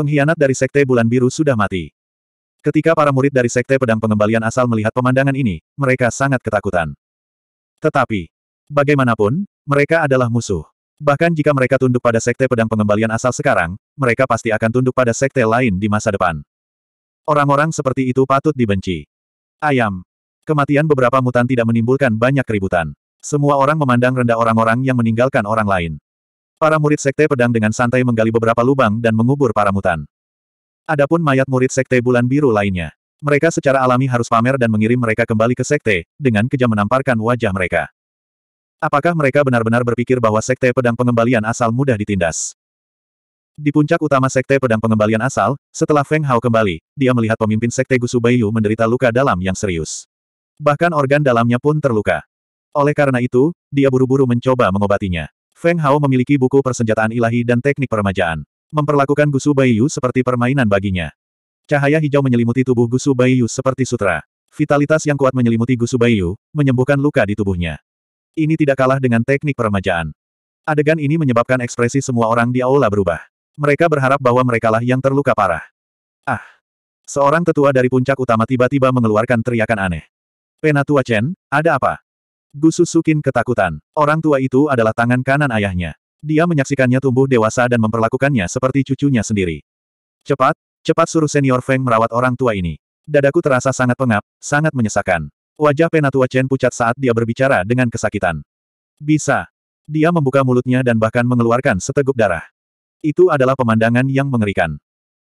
Pengkhianat dari Sekte Bulan Biru sudah mati. Ketika para murid dari Sekte Pedang Pengembalian asal melihat pemandangan ini, mereka sangat ketakutan. Tetapi, bagaimanapun, mereka adalah musuh. Bahkan jika mereka tunduk pada Sekte Pedang Pengembalian asal sekarang, mereka pasti akan tunduk pada Sekte lain di masa depan. Orang-orang seperti itu patut dibenci. Ayam. Kematian beberapa mutan tidak menimbulkan banyak keributan. Semua orang memandang rendah orang-orang yang meninggalkan orang lain. Para murid sekte pedang dengan santai menggali beberapa lubang dan mengubur para mutan. Adapun mayat murid sekte bulan biru lainnya. Mereka secara alami harus pamer dan mengirim mereka kembali ke sekte, dengan kejam menamparkan wajah mereka. Apakah mereka benar-benar berpikir bahwa sekte pedang pengembalian asal mudah ditindas? Di puncak utama sekte pedang pengembalian asal, setelah Feng Hao kembali, dia melihat pemimpin sekte Gusubayu menderita luka dalam yang serius. Bahkan organ dalamnya pun terluka. Oleh karena itu, dia buru-buru mencoba mengobatinya. Feng Hao memiliki buku persenjataan ilahi dan teknik peremajaan. Memperlakukan Gusu Baiyu seperti permainan baginya. Cahaya hijau menyelimuti tubuh Gusu Baiyu seperti sutra. Vitalitas yang kuat menyelimuti Gusu Baiyu, menyembuhkan luka di tubuhnya. Ini tidak kalah dengan teknik peremajaan. Adegan ini menyebabkan ekspresi semua orang di aula berubah. Mereka berharap bahwa merekalah yang terluka parah. Ah! Seorang tetua dari puncak utama tiba-tiba mengeluarkan teriakan aneh. Penatua Chen, ada apa? Sukin ketakutan. Orang tua itu adalah tangan kanan ayahnya. Dia menyaksikannya tumbuh dewasa dan memperlakukannya seperti cucunya sendiri. Cepat, cepat suruh senior Feng merawat orang tua ini. Dadaku terasa sangat pengap, sangat menyesakan. Wajah penatua Chen pucat saat dia berbicara dengan kesakitan. Bisa. Dia membuka mulutnya dan bahkan mengeluarkan seteguk darah. Itu adalah pemandangan yang mengerikan.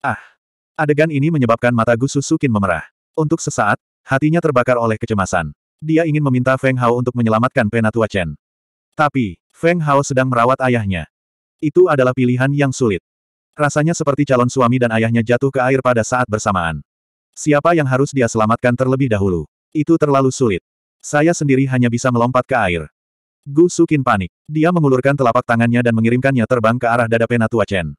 Ah. Adegan ini menyebabkan mata Sukin memerah. Untuk sesaat, hatinya terbakar oleh kecemasan. Dia ingin meminta Feng Hao untuk menyelamatkan Penatua Chen. Tapi, Feng Hao sedang merawat ayahnya. Itu adalah pilihan yang sulit. Rasanya seperti calon suami dan ayahnya jatuh ke air pada saat bersamaan. Siapa yang harus dia selamatkan terlebih dahulu? Itu terlalu sulit. Saya sendiri hanya bisa melompat ke air. Gu Sukin panik. Dia mengulurkan telapak tangannya dan mengirimkannya terbang ke arah dada Penatua Chen.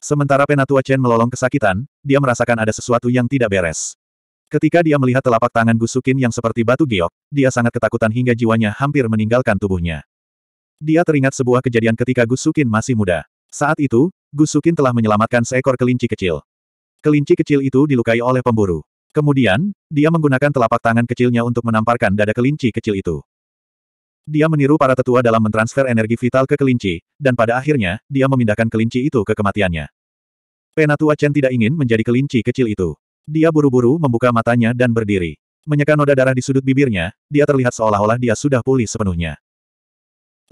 Sementara Penatua Chen melolong kesakitan, dia merasakan ada sesuatu yang tidak beres. Ketika dia melihat telapak tangan Gusukin yang seperti batu giok, dia sangat ketakutan hingga jiwanya hampir meninggalkan tubuhnya. Dia teringat sebuah kejadian ketika Gusukin masih muda. Saat itu, Gusukin telah menyelamatkan seekor kelinci kecil. Kelinci kecil itu dilukai oleh pemburu. Kemudian, dia menggunakan telapak tangan kecilnya untuk menamparkan dada kelinci kecil itu. Dia meniru para tetua dalam mentransfer energi vital ke kelinci, dan pada akhirnya, dia memindahkan kelinci itu ke kematiannya. Penatua Chen tidak ingin menjadi kelinci kecil itu. Dia buru-buru membuka matanya dan berdiri. Menyeka noda darah di sudut bibirnya, dia terlihat seolah-olah dia sudah pulih sepenuhnya.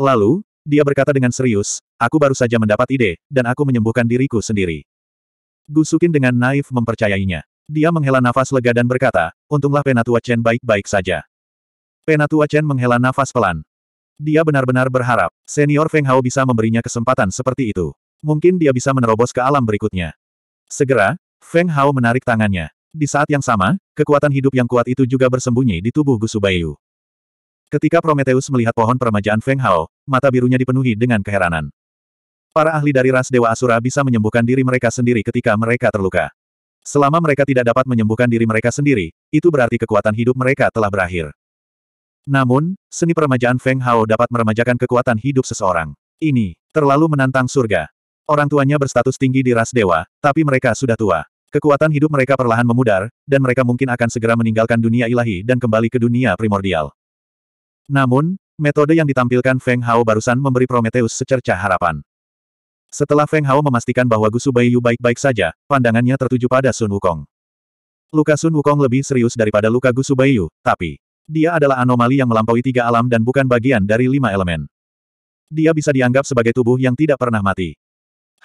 Lalu, dia berkata dengan serius, aku baru saja mendapat ide, dan aku menyembuhkan diriku sendiri. Gusukin dengan naif mempercayainya. Dia menghela nafas lega dan berkata, untunglah Penatua Chen baik-baik saja. Penatua Chen menghela nafas pelan. Dia benar-benar berharap, senior Feng Hao bisa memberinya kesempatan seperti itu. Mungkin dia bisa menerobos ke alam berikutnya. Segera, Feng Hao menarik tangannya. Di saat yang sama, kekuatan hidup yang kuat itu juga bersembunyi di tubuh Gusubayu. Ketika Prometheus melihat pohon peremajaan Feng Hao, mata birunya dipenuhi dengan keheranan. Para ahli dari ras Dewa Asura bisa menyembuhkan diri mereka sendiri ketika mereka terluka. Selama mereka tidak dapat menyembuhkan diri mereka sendiri, itu berarti kekuatan hidup mereka telah berakhir. Namun, seni peremajaan Feng Hao dapat meremajakan kekuatan hidup seseorang. Ini terlalu menantang surga. Orang tuanya berstatus tinggi di ras dewa, tapi mereka sudah tua. Kekuatan hidup mereka perlahan memudar, dan mereka mungkin akan segera meninggalkan dunia ilahi dan kembali ke dunia primordial. Namun, metode yang ditampilkan Feng Hao barusan memberi Prometheus secercah harapan. Setelah Feng Hao memastikan bahwa Gusu Yu baik-baik saja, pandangannya tertuju pada Sun Wukong. Luka Sun Wukong lebih serius daripada luka Gusu Yu, tapi dia adalah anomali yang melampaui tiga alam dan bukan bagian dari lima elemen. Dia bisa dianggap sebagai tubuh yang tidak pernah mati.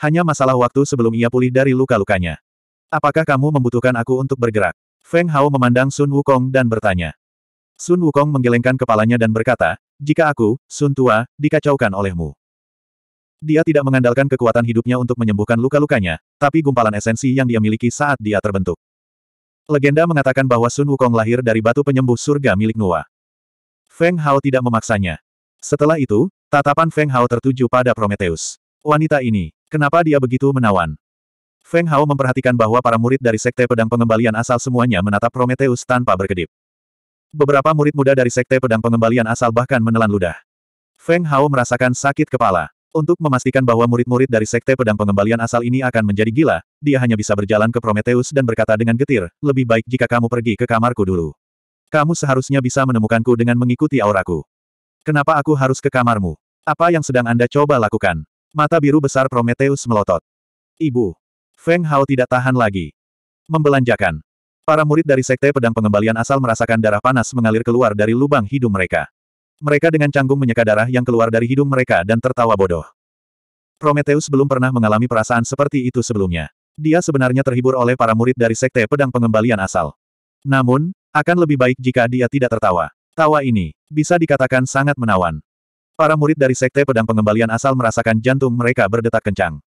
Hanya masalah waktu sebelum ia pulih dari luka-lukanya. Apakah kamu membutuhkan aku untuk bergerak? Feng Hao memandang Sun Wukong dan bertanya. Sun Wukong menggelengkan kepalanya dan berkata, jika aku, Sun Tua, dikacaukan olehmu. Dia tidak mengandalkan kekuatan hidupnya untuk menyembuhkan luka-lukanya, tapi gumpalan esensi yang dia miliki saat dia terbentuk. Legenda mengatakan bahwa Sun Wukong lahir dari batu penyembuh surga milik Nua. Feng Hao tidak memaksanya. Setelah itu, tatapan Feng Hao tertuju pada Prometheus. Wanita ini, kenapa dia begitu menawan? Feng Hao memperhatikan bahwa para murid dari Sekte Pedang Pengembalian asal semuanya menatap Prometheus tanpa berkedip. Beberapa murid muda dari Sekte Pedang Pengembalian asal bahkan menelan ludah. Feng Hao merasakan sakit kepala. Untuk memastikan bahwa murid-murid dari Sekte Pedang Pengembalian asal ini akan menjadi gila, dia hanya bisa berjalan ke Prometheus dan berkata dengan getir, lebih baik jika kamu pergi ke kamarku dulu. Kamu seharusnya bisa menemukanku dengan mengikuti auraku. Kenapa aku harus ke kamarmu? Apa yang sedang Anda coba lakukan? Mata biru besar Prometheus melotot. Ibu, Feng Hao tidak tahan lagi. Membelanjakan. Para murid dari Sekte Pedang Pengembalian asal merasakan darah panas mengalir keluar dari lubang hidung mereka. Mereka dengan canggung menyeka darah yang keluar dari hidung mereka dan tertawa bodoh. Prometheus belum pernah mengalami perasaan seperti itu sebelumnya. Dia sebenarnya terhibur oleh para murid dari Sekte Pedang Pengembalian asal. Namun, akan lebih baik jika dia tidak tertawa. Tawa ini, bisa dikatakan sangat menawan. Para murid dari Sekte Pedang Pengembalian asal merasakan jantung mereka berdetak kencang.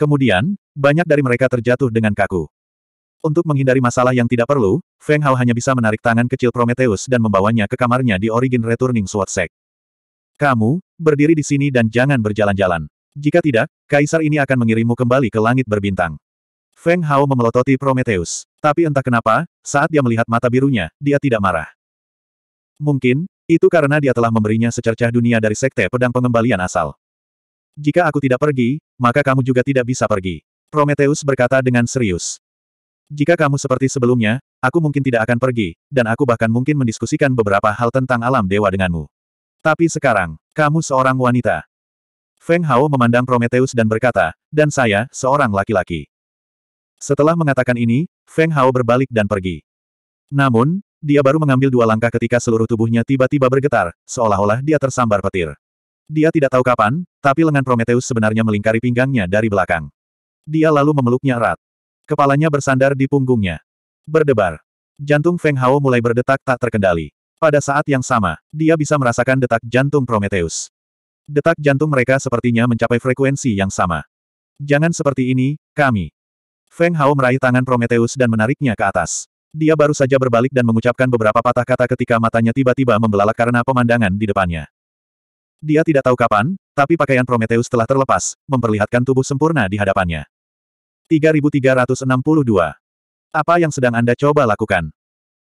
Kemudian, banyak dari mereka terjatuh dengan kaku. Untuk menghindari masalah yang tidak perlu, Feng Hao hanya bisa menarik tangan kecil Prometheus dan membawanya ke kamarnya di Origin Returning Sword Sect. Kamu, berdiri di sini dan jangan berjalan-jalan. Jika tidak, kaisar ini akan mengirimmu kembali ke langit berbintang. Feng Hao memelototi Prometheus. Tapi entah kenapa, saat dia melihat mata birunya, dia tidak marah. Mungkin, itu karena dia telah memberinya secercah dunia dari sekte pedang pengembalian asal. Jika aku tidak pergi, maka kamu juga tidak bisa pergi. Prometheus berkata dengan serius. Jika kamu seperti sebelumnya, aku mungkin tidak akan pergi, dan aku bahkan mungkin mendiskusikan beberapa hal tentang alam dewa denganmu. Tapi sekarang, kamu seorang wanita. Feng Hao memandang Prometheus dan berkata, dan saya, seorang laki-laki. Setelah mengatakan ini, Feng Hao berbalik dan pergi. Namun, dia baru mengambil dua langkah ketika seluruh tubuhnya tiba-tiba bergetar, seolah-olah dia tersambar petir. Dia tidak tahu kapan, tapi lengan Prometheus sebenarnya melingkari pinggangnya dari belakang. Dia lalu memeluknya erat. Kepalanya bersandar di punggungnya. Berdebar. Jantung Feng Hao mulai berdetak tak terkendali. Pada saat yang sama, dia bisa merasakan detak jantung Prometheus. Detak jantung mereka sepertinya mencapai frekuensi yang sama. Jangan seperti ini, kami. Feng Hao meraih tangan Prometheus dan menariknya ke atas. Dia baru saja berbalik dan mengucapkan beberapa patah kata ketika matanya tiba-tiba membelalak karena pemandangan di depannya. Dia tidak tahu kapan, tapi pakaian Prometheus telah terlepas, memperlihatkan tubuh sempurna di hadapannya. 3362. Apa yang sedang Anda coba lakukan?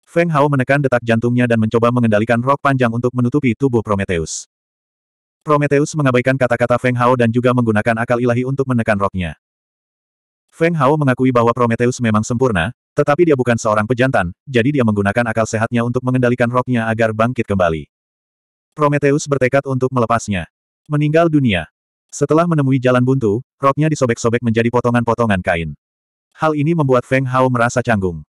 Feng Hao menekan detak jantungnya dan mencoba mengendalikan rok panjang untuk menutupi tubuh Prometheus. Prometheus mengabaikan kata-kata Feng Hao dan juga menggunakan akal ilahi untuk menekan roknya. Feng Hao mengakui bahwa Prometheus memang sempurna, tetapi dia bukan seorang pejantan, jadi dia menggunakan akal sehatnya untuk mengendalikan roknya agar bangkit kembali. Prometheus bertekad untuk melepasnya. Meninggal dunia. Setelah menemui jalan buntu, roknya disobek-sobek menjadi potongan-potongan kain. Hal ini membuat Feng Hao merasa canggung.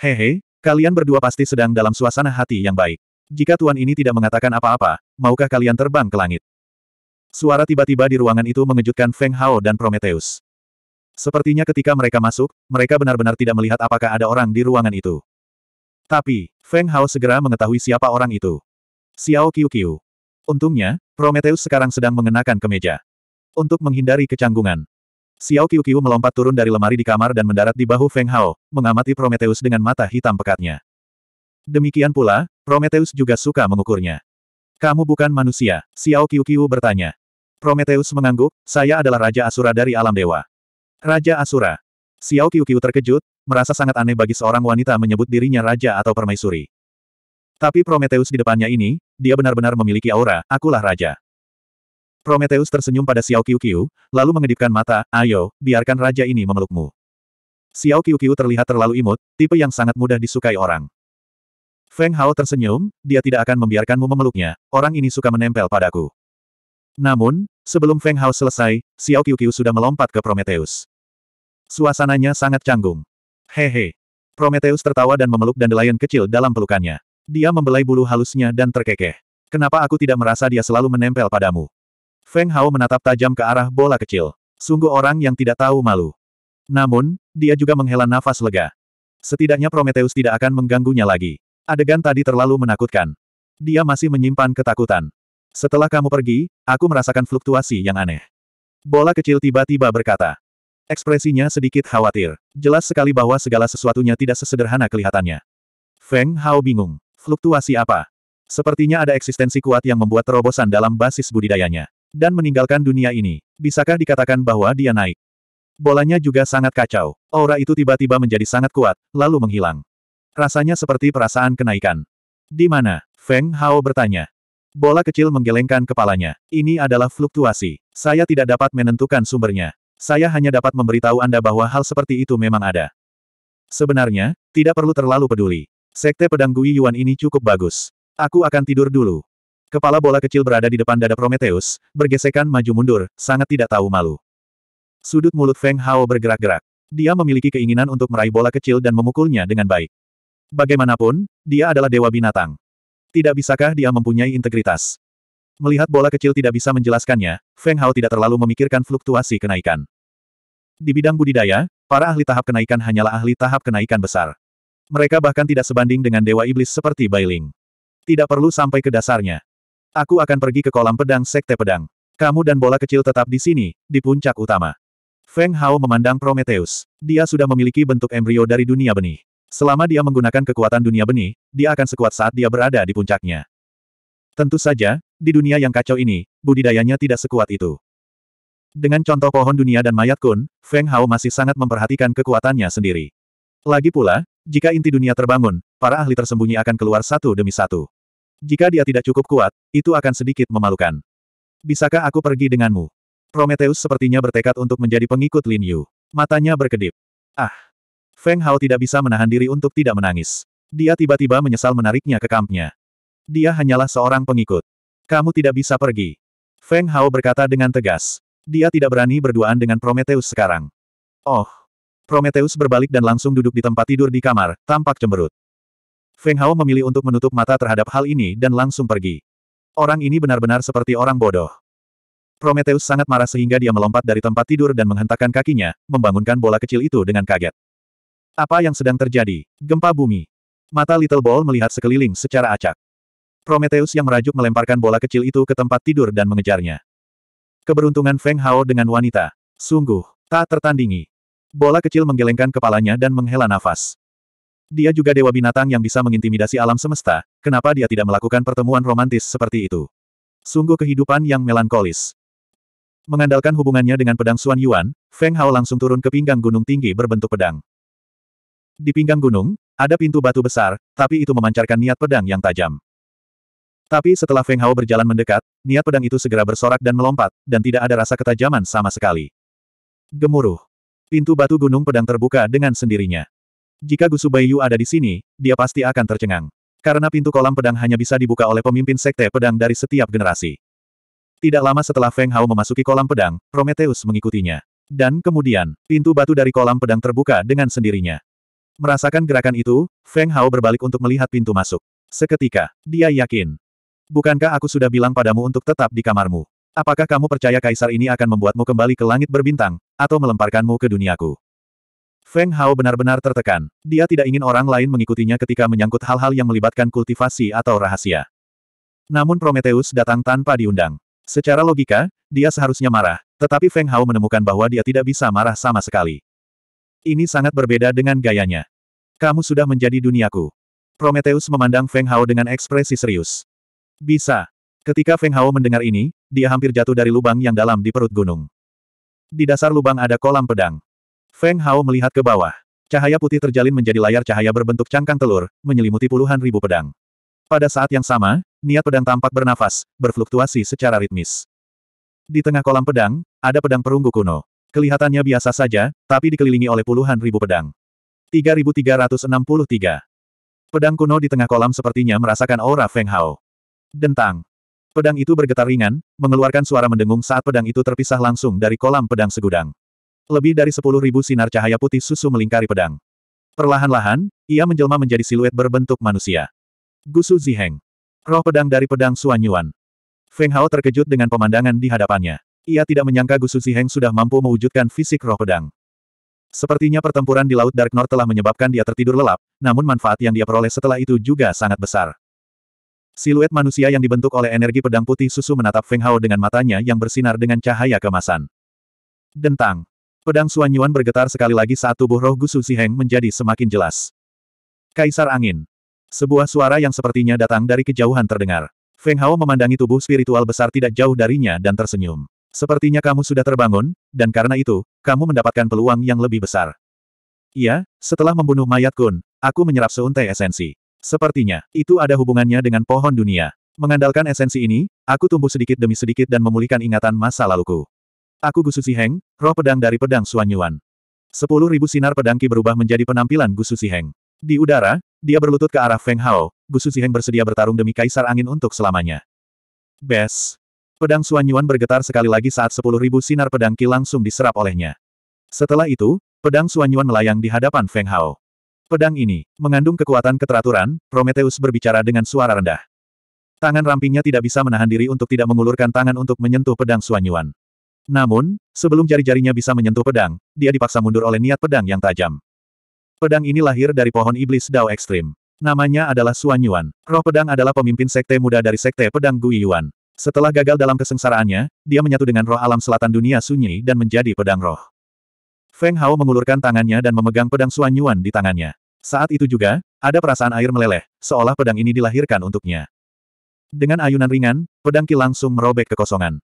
Hehe, kalian berdua pasti sedang dalam suasana hati yang baik. Jika tuan ini tidak mengatakan apa-apa, maukah kalian terbang ke langit? Suara tiba-tiba di ruangan itu mengejutkan Feng Hao dan Prometheus. Sepertinya ketika mereka masuk, mereka benar-benar tidak melihat apakah ada orang di ruangan itu. Tapi, Feng Hao segera mengetahui siapa orang itu. Xiao Qiu Qiu. Untungnya, Prometheus sekarang sedang mengenakan kemeja. Untuk menghindari kecanggungan, Xiao Qiuqiu melompat turun dari lemari di kamar dan mendarat di bahu Feng Hao, mengamati Prometheus dengan mata hitam pekatnya. Demikian pula, Prometheus juga suka mengukurnya. Kamu bukan manusia, Xiao Qiuqiu bertanya. Prometheus mengangguk, saya adalah Raja Asura dari alam dewa. Raja Asura. Xiao Qiuqiu terkejut, merasa sangat aneh bagi seorang wanita menyebut dirinya raja atau permaisuri. Tapi Prometheus di depannya ini, dia benar-benar memiliki aura, akulah raja. Prometheus tersenyum pada Xiao Qiu, lalu mengedipkan mata, ayo, biarkan raja ini memelukmu. Xiao Qiu terlihat terlalu imut, tipe yang sangat mudah disukai orang. Feng Hao tersenyum, dia tidak akan membiarkanmu memeluknya, orang ini suka menempel padaku. Namun, sebelum Feng Hao selesai, Xiao Qiu sudah melompat ke Prometheus. Suasananya sangat canggung. Hehe. Prometheus tertawa dan memeluk dandelion kecil dalam pelukannya. Dia membelai bulu halusnya dan terkekeh. Kenapa aku tidak merasa dia selalu menempel padamu? Feng Hao menatap tajam ke arah bola kecil. Sungguh orang yang tidak tahu malu. Namun, dia juga menghela nafas lega. Setidaknya Prometheus tidak akan mengganggunya lagi. Adegan tadi terlalu menakutkan. Dia masih menyimpan ketakutan. Setelah kamu pergi, aku merasakan fluktuasi yang aneh. Bola kecil tiba-tiba berkata. Ekspresinya sedikit khawatir. Jelas sekali bahwa segala sesuatunya tidak sesederhana kelihatannya. Feng Hao bingung. Fluktuasi apa? Sepertinya ada eksistensi kuat yang membuat terobosan dalam basis budidayanya dan meninggalkan dunia ini, bisakah dikatakan bahwa dia naik? Bolanya juga sangat kacau. Aura itu tiba-tiba menjadi sangat kuat, lalu menghilang. Rasanya seperti perasaan kenaikan. Di mana? Feng Hao bertanya. Bola kecil menggelengkan kepalanya. Ini adalah fluktuasi. Saya tidak dapat menentukan sumbernya. Saya hanya dapat memberitahu Anda bahwa hal seperti itu memang ada. Sebenarnya, tidak perlu terlalu peduli. Sekte pedang Gui Yuan ini cukup bagus. Aku akan tidur dulu. Kepala bola kecil berada di depan dada Prometheus, bergesekan maju-mundur, sangat tidak tahu malu. Sudut mulut Feng Hao bergerak-gerak. Dia memiliki keinginan untuk meraih bola kecil dan memukulnya dengan baik. Bagaimanapun, dia adalah dewa binatang. Tidak bisakah dia mempunyai integritas? Melihat bola kecil tidak bisa menjelaskannya, Feng Hao tidak terlalu memikirkan fluktuasi kenaikan. Di bidang budidaya, para ahli tahap kenaikan hanyalah ahli tahap kenaikan besar. Mereka bahkan tidak sebanding dengan dewa iblis seperti Bailing. Tidak perlu sampai ke dasarnya. Aku akan pergi ke kolam pedang Sekte Pedang. Kamu dan bola kecil tetap di sini, di puncak utama. Feng Hao memandang Prometheus. Dia sudah memiliki bentuk embrio dari dunia benih. Selama dia menggunakan kekuatan dunia benih, dia akan sekuat saat dia berada di puncaknya. Tentu saja, di dunia yang kacau ini, budidayanya tidak sekuat itu. Dengan contoh pohon dunia dan mayat kun, Feng Hao masih sangat memperhatikan kekuatannya sendiri. Lagi pula, jika inti dunia terbangun, para ahli tersembunyi akan keluar satu demi satu. Jika dia tidak cukup kuat, itu akan sedikit memalukan. Bisakah aku pergi denganmu? Prometheus sepertinya bertekad untuk menjadi pengikut Lin Yu. Matanya berkedip. Ah! Feng Hao tidak bisa menahan diri untuk tidak menangis. Dia tiba-tiba menyesal menariknya ke kampnya. Dia hanyalah seorang pengikut. Kamu tidak bisa pergi. Feng Hao berkata dengan tegas. Dia tidak berani berduaan dengan Prometheus sekarang. Oh! Prometheus berbalik dan langsung duduk di tempat tidur di kamar, tampak cemberut. Feng Hao memilih untuk menutup mata terhadap hal ini dan langsung pergi. Orang ini benar-benar seperti orang bodoh. Prometheus sangat marah sehingga dia melompat dari tempat tidur dan menghentakkan kakinya, membangunkan bola kecil itu dengan kaget. Apa yang sedang terjadi? Gempa bumi. Mata Little Ball melihat sekeliling secara acak. Prometheus yang merajuk melemparkan bola kecil itu ke tempat tidur dan mengejarnya. Keberuntungan Feng Hao dengan wanita. Sungguh, tak tertandingi. Bola kecil menggelengkan kepalanya dan menghela nafas. Dia juga dewa binatang yang bisa mengintimidasi alam semesta, kenapa dia tidak melakukan pertemuan romantis seperti itu? Sungguh kehidupan yang melankolis. Mengandalkan hubungannya dengan pedang Xuan Yuan, Feng Hao langsung turun ke pinggang gunung tinggi berbentuk pedang. Di pinggang gunung, ada pintu batu besar, tapi itu memancarkan niat pedang yang tajam. Tapi setelah Feng Hao berjalan mendekat, niat pedang itu segera bersorak dan melompat, dan tidak ada rasa ketajaman sama sekali. Gemuruh. Pintu batu gunung pedang terbuka dengan sendirinya. Jika Gusu Baiyu ada di sini, dia pasti akan tercengang. Karena pintu kolam pedang hanya bisa dibuka oleh pemimpin sekte pedang dari setiap generasi. Tidak lama setelah Feng Hao memasuki kolam pedang, Prometheus mengikutinya. Dan kemudian, pintu batu dari kolam pedang terbuka dengan sendirinya. Merasakan gerakan itu, Feng Hao berbalik untuk melihat pintu masuk. Seketika, dia yakin. Bukankah aku sudah bilang padamu untuk tetap di kamarmu? Apakah kamu percaya kaisar ini akan membuatmu kembali ke langit berbintang, atau melemparkanmu ke duniaku? Feng Hao benar-benar tertekan. Dia tidak ingin orang lain mengikutinya ketika menyangkut hal-hal yang melibatkan kultivasi atau rahasia. Namun Prometheus datang tanpa diundang. Secara logika, dia seharusnya marah, tetapi Feng Hao menemukan bahwa dia tidak bisa marah sama sekali. Ini sangat berbeda dengan gayanya. Kamu sudah menjadi duniaku. Prometheus memandang Feng Hao dengan ekspresi serius. Bisa. Ketika Feng Hao mendengar ini, dia hampir jatuh dari lubang yang dalam di perut gunung. Di dasar lubang ada kolam pedang. Feng Hao melihat ke bawah. Cahaya putih terjalin menjadi layar cahaya berbentuk cangkang telur, menyelimuti puluhan ribu pedang. Pada saat yang sama, niat pedang tampak bernafas, berfluktuasi secara ritmis. Di tengah kolam pedang, ada pedang perunggu kuno. Kelihatannya biasa saja, tapi dikelilingi oleh puluhan ribu pedang. 3363. Pedang kuno di tengah kolam sepertinya merasakan aura Feng Hao. Dentang. Pedang itu bergetar ringan, mengeluarkan suara mendengung saat pedang itu terpisah langsung dari kolam pedang segudang. Lebih dari sepuluh ribu sinar cahaya putih susu melingkari pedang. Perlahan-lahan, ia menjelma menjadi siluet berbentuk manusia. Gusu Ziheng. Roh pedang dari pedang Suanyuan. Feng Hao terkejut dengan pemandangan di hadapannya. Ia tidak menyangka Gusu Ziheng sudah mampu mewujudkan fisik roh pedang. Sepertinya pertempuran di Laut Dark North telah menyebabkan dia tertidur lelap, namun manfaat yang dia peroleh setelah itu juga sangat besar. Siluet manusia yang dibentuk oleh energi pedang putih susu menatap Feng Hao dengan matanya yang bersinar dengan cahaya kemasan. Dentang. Pedang Suanyuan bergetar sekali lagi saat tubuh roh Gusu Siheng menjadi semakin jelas. Kaisar Angin. Sebuah suara yang sepertinya datang dari kejauhan terdengar. Feng Hao memandangi tubuh spiritual besar tidak jauh darinya dan tersenyum. Sepertinya kamu sudah terbangun, dan karena itu, kamu mendapatkan peluang yang lebih besar. Iya, setelah membunuh mayat Kun, aku menyerap seuntai esensi. Sepertinya, itu ada hubungannya dengan pohon dunia. Mengandalkan esensi ini, aku tumbuh sedikit demi sedikit dan memulihkan ingatan masa laluku. Aku Gusu Siheng, roh pedang dari pedang Suanyuan. Sepuluh ribu sinar pedangki berubah menjadi penampilan Gusu Siheng. Di udara, dia berlutut ke arah Feng Hao, Gusu Siheng bersedia bertarung demi Kaisar Angin untuk selamanya. Bes. Pedang Suanyuan bergetar sekali lagi saat sepuluh ribu sinar pedangki langsung diserap olehnya. Setelah itu, pedang Suanyuan melayang di hadapan Feng Hao. Pedang ini, mengandung kekuatan keteraturan, Prometheus berbicara dengan suara rendah. Tangan rampingnya tidak bisa menahan diri untuk tidak mengulurkan tangan untuk menyentuh pedang Suanyuan. Namun, sebelum jari-jarinya bisa menyentuh pedang, dia dipaksa mundur oleh niat pedang yang tajam. Pedang ini lahir dari pohon iblis Dao Ekstrim. Namanya adalah Suanyuan. Yuan. Roh pedang adalah pemimpin sekte muda dari sekte pedang Gui Yuan. Setelah gagal dalam kesengsaraannya, dia menyatu dengan roh alam selatan dunia sunyi dan menjadi pedang roh. Feng Hao mengulurkan tangannya dan memegang pedang Suanyuan Yuan di tangannya. Saat itu juga, ada perasaan air meleleh, seolah pedang ini dilahirkan untuknya. Dengan ayunan ringan, pedang Ki langsung merobek kekosongan.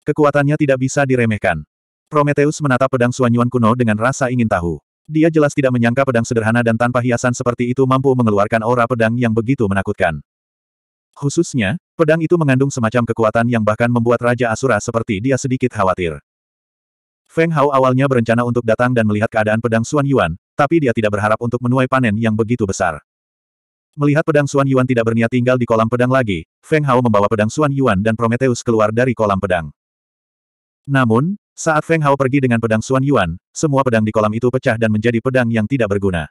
Kekuatannya tidak bisa diremehkan. Prometheus menatap pedang Suanyuan kuno dengan rasa ingin tahu. Dia jelas tidak menyangka pedang sederhana dan tanpa hiasan seperti itu mampu mengeluarkan aura pedang yang begitu menakutkan. Khususnya, pedang itu mengandung semacam kekuatan yang bahkan membuat Raja Asura seperti dia sedikit khawatir. Feng Hao awalnya berencana untuk datang dan melihat keadaan pedang Suan Yuan, tapi dia tidak berharap untuk menuai panen yang begitu besar. Melihat pedang Suan Yuan tidak berniat tinggal di kolam pedang lagi, Feng Hao membawa pedang Suan Yuan dan Prometheus keluar dari kolam pedang. Namun, saat Feng Hao pergi dengan pedang Xuan Yuan, semua pedang di kolam itu pecah dan menjadi pedang yang tidak berguna.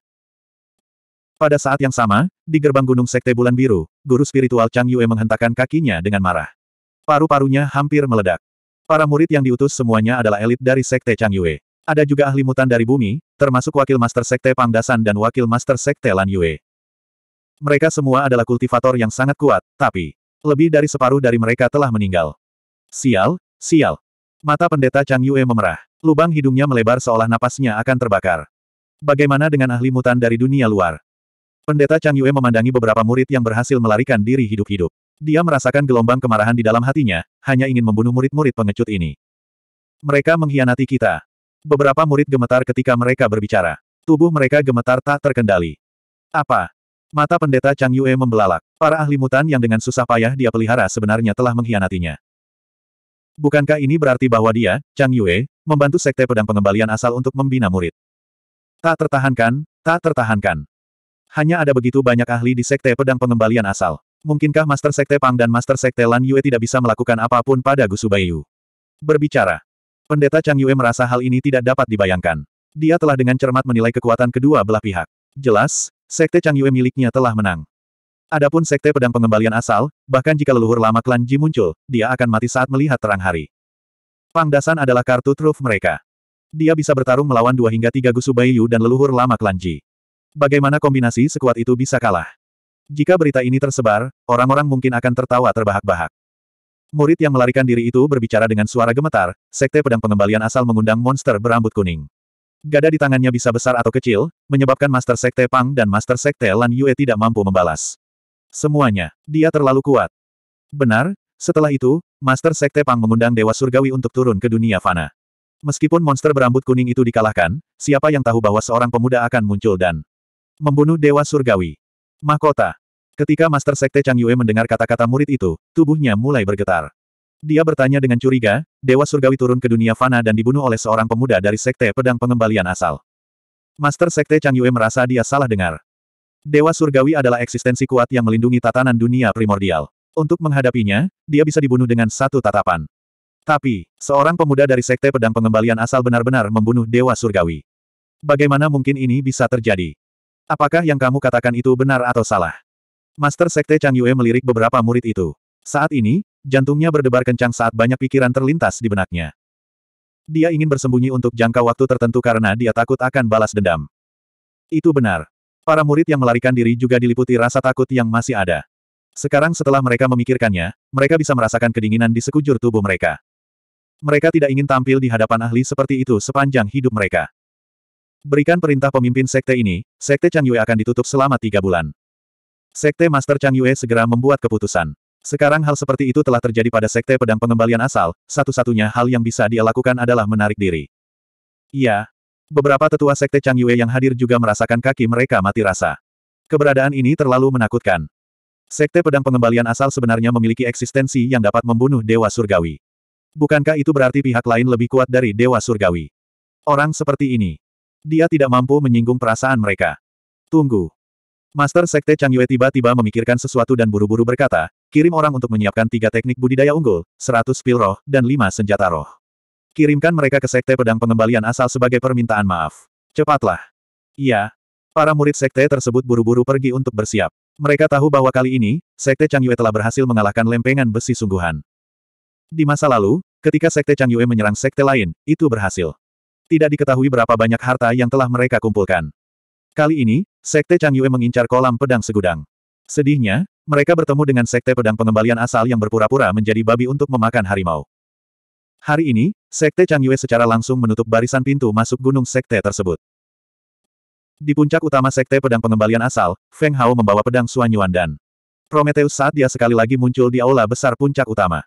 Pada saat yang sama, di gerbang gunung Sekte Bulan Biru, guru spiritual Chang Yue menghentakkan kakinya dengan marah. Paru-parunya hampir meledak. Para murid yang diutus semuanya adalah elit dari Sekte Chang Yue. Ada juga ahli mutan dari bumi, termasuk wakil master Sekte Pangdasan dan wakil master Sekte Lan Yue. Mereka semua adalah kultivator yang sangat kuat, tapi lebih dari separuh dari mereka telah meninggal. Sial, sial, Mata pendeta Chang Yue memerah. Lubang hidungnya melebar seolah napasnya akan terbakar. Bagaimana dengan ahli mutan dari dunia luar? Pendeta Chang Yue memandangi beberapa murid yang berhasil melarikan diri hidup-hidup. Dia merasakan gelombang kemarahan di dalam hatinya, hanya ingin membunuh murid-murid pengecut ini. Mereka mengkhianati kita. Beberapa murid gemetar ketika mereka berbicara. Tubuh mereka gemetar tak terkendali. Apa? Mata pendeta Chang Yue membelalak. Para ahli mutan yang dengan susah payah dia pelihara sebenarnya telah mengkhianatinya. Bukankah ini berarti bahwa dia, Chang Yue, membantu sekte pedang pengembalian asal untuk membina murid? Tak tertahankan, tak tertahankan. Hanya ada begitu banyak ahli di sekte pedang pengembalian asal. Mungkinkah Master Sekte Pang dan Master Sekte Lan Yue tidak bisa melakukan apapun pada Gusubayu? Berbicara. Pendeta Chang Yue merasa hal ini tidak dapat dibayangkan. Dia telah dengan cermat menilai kekuatan kedua belah pihak. Jelas, Sekte Chang Yue miliknya telah menang. Adapun sekte pedang pengembalian asal, bahkan jika leluhur lama klan Ji muncul, dia akan mati saat melihat terang hari. Pangdasan adalah kartu truf mereka. Dia bisa bertarung melawan dua hingga tiga gusu Baiyu dan leluhur lama klan Ji. Bagaimana kombinasi sekuat itu bisa kalah? Jika berita ini tersebar, orang-orang mungkin akan tertawa terbahak-bahak. Murid yang melarikan diri itu berbicara dengan suara gemetar, sekte pedang pengembalian asal mengundang monster berambut kuning. Gada di tangannya bisa besar atau kecil, menyebabkan Master Sekte Pang dan Master Sekte Lan Yue tidak mampu membalas. Semuanya. Dia terlalu kuat. Benar, setelah itu, Master Sekte Pang mengundang Dewa Surgawi untuk turun ke dunia fana. Meskipun monster berambut kuning itu dikalahkan, siapa yang tahu bahwa seorang pemuda akan muncul dan membunuh Dewa Surgawi. Mahkota. Ketika Master Sekte Chang Yue mendengar kata-kata murid itu, tubuhnya mulai bergetar. Dia bertanya dengan curiga, Dewa Surgawi turun ke dunia fana dan dibunuh oleh seorang pemuda dari Sekte Pedang Pengembalian asal. Master Sekte Chang Yue merasa dia salah dengar. Dewa surgawi adalah eksistensi kuat yang melindungi tatanan dunia primordial. Untuk menghadapinya, dia bisa dibunuh dengan satu tatapan. Tapi, seorang pemuda dari Sekte Pedang Pengembalian asal benar-benar membunuh Dewa Surgawi. Bagaimana mungkin ini bisa terjadi? Apakah yang kamu katakan itu benar atau salah? Master Sekte Chang Yue melirik beberapa murid itu. Saat ini, jantungnya berdebar kencang saat banyak pikiran terlintas di benaknya. Dia ingin bersembunyi untuk jangka waktu tertentu karena dia takut akan balas dendam. Itu benar. Para murid yang melarikan diri juga diliputi rasa takut yang masih ada. Sekarang setelah mereka memikirkannya, mereka bisa merasakan kedinginan di sekujur tubuh mereka. Mereka tidak ingin tampil di hadapan ahli seperti itu sepanjang hidup mereka. Berikan perintah pemimpin sekte ini, sekte Chang Yue akan ditutup selama tiga bulan. Sekte Master Chang Yue segera membuat keputusan. Sekarang hal seperti itu telah terjadi pada sekte pedang pengembalian asal, satu-satunya hal yang bisa dia lakukan adalah menarik diri. Iya, Beberapa tetua sekte Chang Yue yang hadir juga merasakan kaki mereka mati rasa. Keberadaan ini terlalu menakutkan. Sekte pedang pengembalian asal sebenarnya memiliki eksistensi yang dapat membunuh Dewa Surgawi. Bukankah itu berarti pihak lain lebih kuat dari Dewa Surgawi? Orang seperti ini. Dia tidak mampu menyinggung perasaan mereka. Tunggu. Master Sekte Chang Yue tiba-tiba memikirkan sesuatu dan buru-buru berkata, kirim orang untuk menyiapkan tiga teknik budidaya unggul, seratus pil roh, dan lima senjata roh. Kirimkan mereka ke Sekte Pedang Pengembalian Asal sebagai permintaan maaf. Cepatlah. Iya. Para murid Sekte tersebut buru-buru pergi untuk bersiap. Mereka tahu bahwa kali ini, Sekte Chang Yue telah berhasil mengalahkan lempengan besi sungguhan. Di masa lalu, ketika Sekte Chang Yue menyerang Sekte lain, itu berhasil. Tidak diketahui berapa banyak harta yang telah mereka kumpulkan. Kali ini, Sekte Chang Yue mengincar kolam pedang segudang. Sedihnya, mereka bertemu dengan Sekte Pedang Pengembalian Asal yang berpura-pura menjadi babi untuk memakan harimau. Hari ini, Sekte Chang Yue secara langsung menutup barisan pintu masuk gunung Sekte tersebut. Di puncak utama Sekte Pedang Pengembalian Asal, Feng Hao membawa pedang Suanyuan dan Prometheus saat dia sekali lagi muncul di aula besar puncak utama.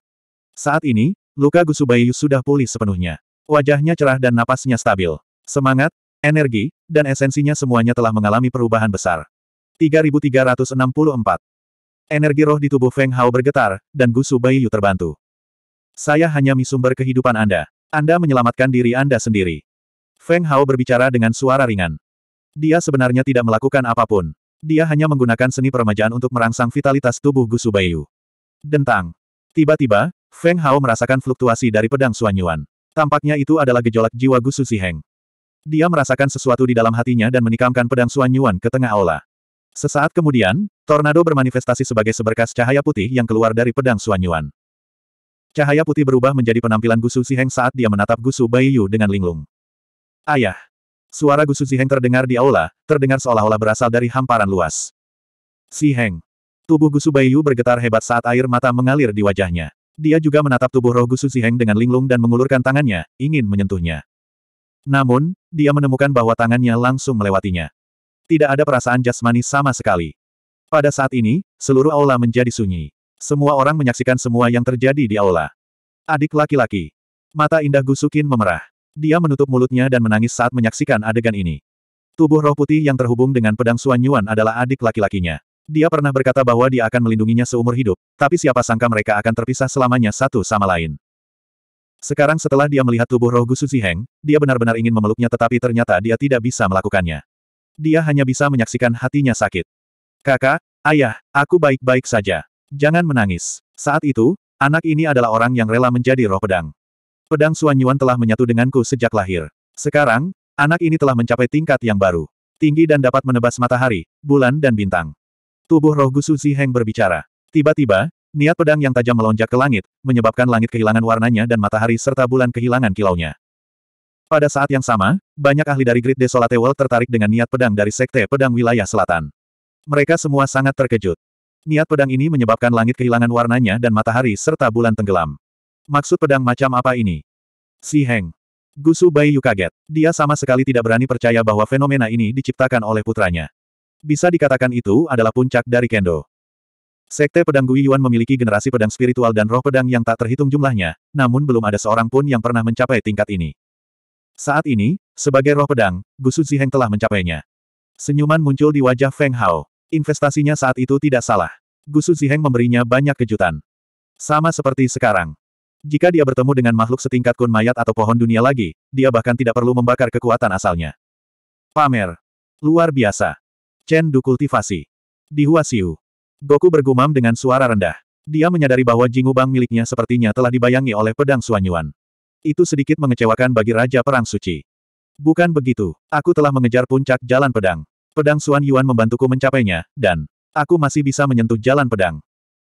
Saat ini, luka Gusubayu sudah pulih sepenuhnya. Wajahnya cerah dan napasnya stabil. Semangat, energi, dan esensinya semuanya telah mengalami perubahan besar. 3364 Energi roh di tubuh Feng Hao bergetar, dan Gusu Baiyu terbantu. Saya hanya sumber kehidupan Anda. Anda menyelamatkan diri Anda sendiri. Feng Hao berbicara dengan suara ringan. Dia sebenarnya tidak melakukan apapun. Dia hanya menggunakan seni peremajaan untuk merangsang vitalitas tubuh Gusu Bayu. Dentang. Tiba-tiba, Feng Hao merasakan fluktuasi dari pedang Suanyuan. Tampaknya itu adalah gejolak jiwa Gusu Siheng. Dia merasakan sesuatu di dalam hatinya dan menikamkan pedang Suanyuan ke tengah aula. Sesaat kemudian, tornado bermanifestasi sebagai seberkas cahaya putih yang keluar dari pedang Suanyuan. Cahaya putih berubah menjadi penampilan Gusu Siheng saat dia menatap Gusu Baiyu dengan linglung. Ayah! Suara Gusu Siheng terdengar di aula, terdengar seolah-olah berasal dari hamparan luas. Siheng! Tubuh Gusu Baiyu bergetar hebat saat air mata mengalir di wajahnya. Dia juga menatap tubuh roh Gusu Siheng dengan linglung dan mengulurkan tangannya, ingin menyentuhnya. Namun, dia menemukan bahwa tangannya langsung melewatinya. Tidak ada perasaan jasmani sama sekali. Pada saat ini, seluruh aula menjadi sunyi. Semua orang menyaksikan semua yang terjadi di aula. Adik laki-laki. Mata indah Gusukin memerah. Dia menutup mulutnya dan menangis saat menyaksikan adegan ini. Tubuh roh putih yang terhubung dengan pedang Suanyuan adalah adik laki-lakinya. Dia pernah berkata bahwa dia akan melindunginya seumur hidup, tapi siapa sangka mereka akan terpisah selamanya satu sama lain. Sekarang setelah dia melihat tubuh roh Gusu Ziheng, dia benar-benar ingin memeluknya tetapi ternyata dia tidak bisa melakukannya. Dia hanya bisa menyaksikan hatinya sakit. Kakak, ayah, aku baik-baik saja. Jangan menangis. Saat itu, anak ini adalah orang yang rela menjadi roh pedang. Pedang Suan Yuan telah menyatu denganku sejak lahir. Sekarang, anak ini telah mencapai tingkat yang baru. Tinggi dan dapat menebas matahari, bulan dan bintang. Tubuh roh Gusu Ziheng berbicara. Tiba-tiba, niat pedang yang tajam melonjak ke langit, menyebabkan langit kehilangan warnanya dan matahari serta bulan kehilangan kilaunya. Pada saat yang sama, banyak ahli dari Great Desolate World tertarik dengan niat pedang dari Sekte Pedang Wilayah Selatan. Mereka semua sangat terkejut. Niat pedang ini menyebabkan langit kehilangan warnanya dan matahari serta bulan tenggelam. Maksud pedang macam apa ini? Si Heng. Gusu Bai Yu kaget. Dia sama sekali tidak berani percaya bahwa fenomena ini diciptakan oleh putranya. Bisa dikatakan itu adalah puncak dari Kendo. Sekte pedang Gui memiliki generasi pedang spiritual dan roh pedang yang tak terhitung jumlahnya, namun belum ada seorang pun yang pernah mencapai tingkat ini. Saat ini, sebagai roh pedang, Gusu Heng telah mencapainya. Senyuman muncul di wajah Feng Hao. Investasinya saat itu tidak salah. Gusu Ziheng memberinya banyak kejutan. Sama seperti sekarang. Jika dia bertemu dengan makhluk setingkat kun mayat atau pohon dunia lagi, dia bahkan tidak perlu membakar kekuatan asalnya. Pamer. Luar biasa. Chen Du kultivasi. Di Huasiu. Goku bergumam dengan suara rendah. Dia menyadari bahwa jingubang miliknya sepertinya telah dibayangi oleh pedang Suanyuan. Itu sedikit mengecewakan bagi Raja Perang Suci. Bukan begitu, aku telah mengejar puncak jalan pedang. Pedang Suan Yuan membantuku mencapainya, dan aku masih bisa menyentuh jalan pedang.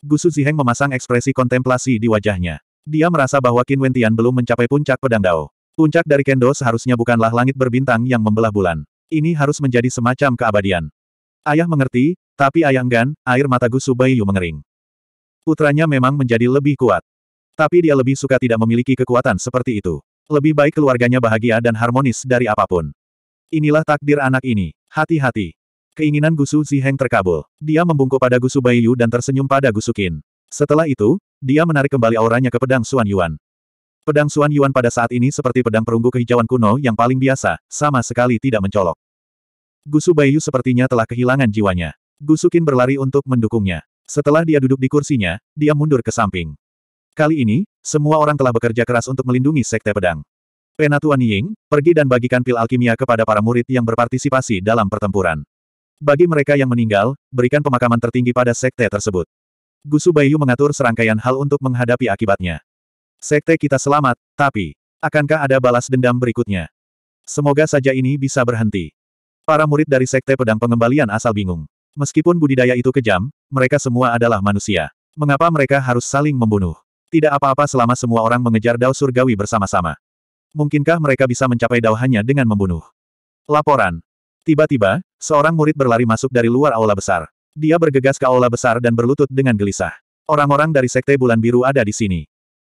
Gusu Ziheng memasang ekspresi kontemplasi di wajahnya. Dia merasa bahwa Qin Wentian belum mencapai puncak pedang Dao. Puncak dari Kendo seharusnya bukanlah langit berbintang yang membelah bulan. Ini harus menjadi semacam keabadian. Ayah mengerti, tapi ayah enggan, air mata Gusu Baiyu mengering. Putranya memang menjadi lebih kuat. Tapi dia lebih suka tidak memiliki kekuatan seperti itu. Lebih baik keluarganya bahagia dan harmonis dari apapun. Inilah takdir anak ini. Hati-hati. Keinginan Gusu Ziheng terkabul. Dia membungkuk pada Gusu Baiyu dan tersenyum pada Gusu Qin. Setelah itu, dia menarik kembali auranya ke pedang Suan Yuan. Pedang Suan Yuan pada saat ini seperti pedang perunggu kehijauan kuno yang paling biasa, sama sekali tidak mencolok. Gusu Baiyu sepertinya telah kehilangan jiwanya. Gusu Qin berlari untuk mendukungnya. Setelah dia duduk di kursinya, dia mundur ke samping. Kali ini, semua orang telah bekerja keras untuk melindungi Sekte Pedang. Penatuan Ying, pergi dan bagikan pil alkimia kepada para murid yang berpartisipasi dalam pertempuran. Bagi mereka yang meninggal, berikan pemakaman tertinggi pada sekte tersebut. Gusu Bayu mengatur serangkaian hal untuk menghadapi akibatnya. Sekte kita selamat, tapi, akankah ada balas dendam berikutnya? Semoga saja ini bisa berhenti. Para murid dari Sekte Pedang Pengembalian asal bingung. Meskipun budidaya itu kejam, mereka semua adalah manusia. Mengapa mereka harus saling membunuh? Tidak apa-apa selama semua orang mengejar dao surgawi bersama-sama. Mungkinkah mereka bisa mencapai dauhannya dengan membunuh? Laporan. Tiba-tiba, seorang murid berlari masuk dari luar aula besar. Dia bergegas ke aula besar dan berlutut dengan gelisah. Orang-orang dari Sekte Bulan Biru ada di sini.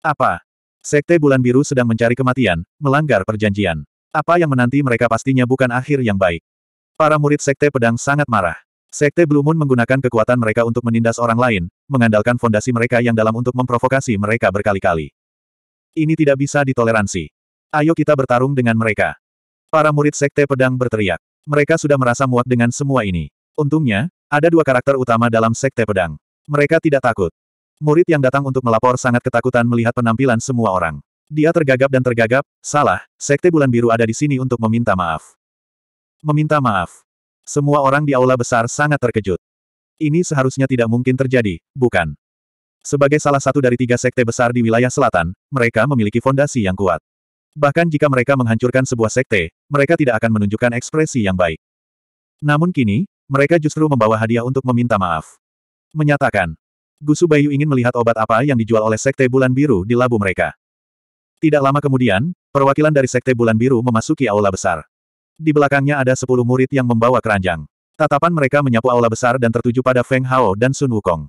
Apa? Sekte Bulan Biru sedang mencari kematian, melanggar perjanjian. Apa yang menanti mereka pastinya bukan akhir yang baik. Para murid Sekte Pedang sangat marah. Sekte Blue Moon menggunakan kekuatan mereka untuk menindas orang lain, mengandalkan fondasi mereka yang dalam untuk memprovokasi mereka berkali-kali. Ini tidak bisa ditoleransi. Ayo kita bertarung dengan mereka. Para murid Sekte Pedang berteriak. Mereka sudah merasa muak dengan semua ini. Untungnya, ada dua karakter utama dalam Sekte Pedang. Mereka tidak takut. Murid yang datang untuk melapor sangat ketakutan melihat penampilan semua orang. Dia tergagap dan tergagap, salah, Sekte Bulan Biru ada di sini untuk meminta maaf. Meminta maaf. Semua orang di aula besar sangat terkejut. Ini seharusnya tidak mungkin terjadi, bukan? Sebagai salah satu dari tiga sekte besar di wilayah selatan, mereka memiliki fondasi yang kuat. Bahkan jika mereka menghancurkan sebuah sekte, mereka tidak akan menunjukkan ekspresi yang baik. Namun kini, mereka justru membawa hadiah untuk meminta maaf. Menyatakan, Gusu Bayu ingin melihat obat apa yang dijual oleh sekte bulan biru di labu mereka. Tidak lama kemudian, perwakilan dari sekte bulan biru memasuki aula besar. Di belakangnya ada sepuluh murid yang membawa keranjang. Tatapan mereka menyapu aula besar dan tertuju pada Feng Hao dan Sun Wukong.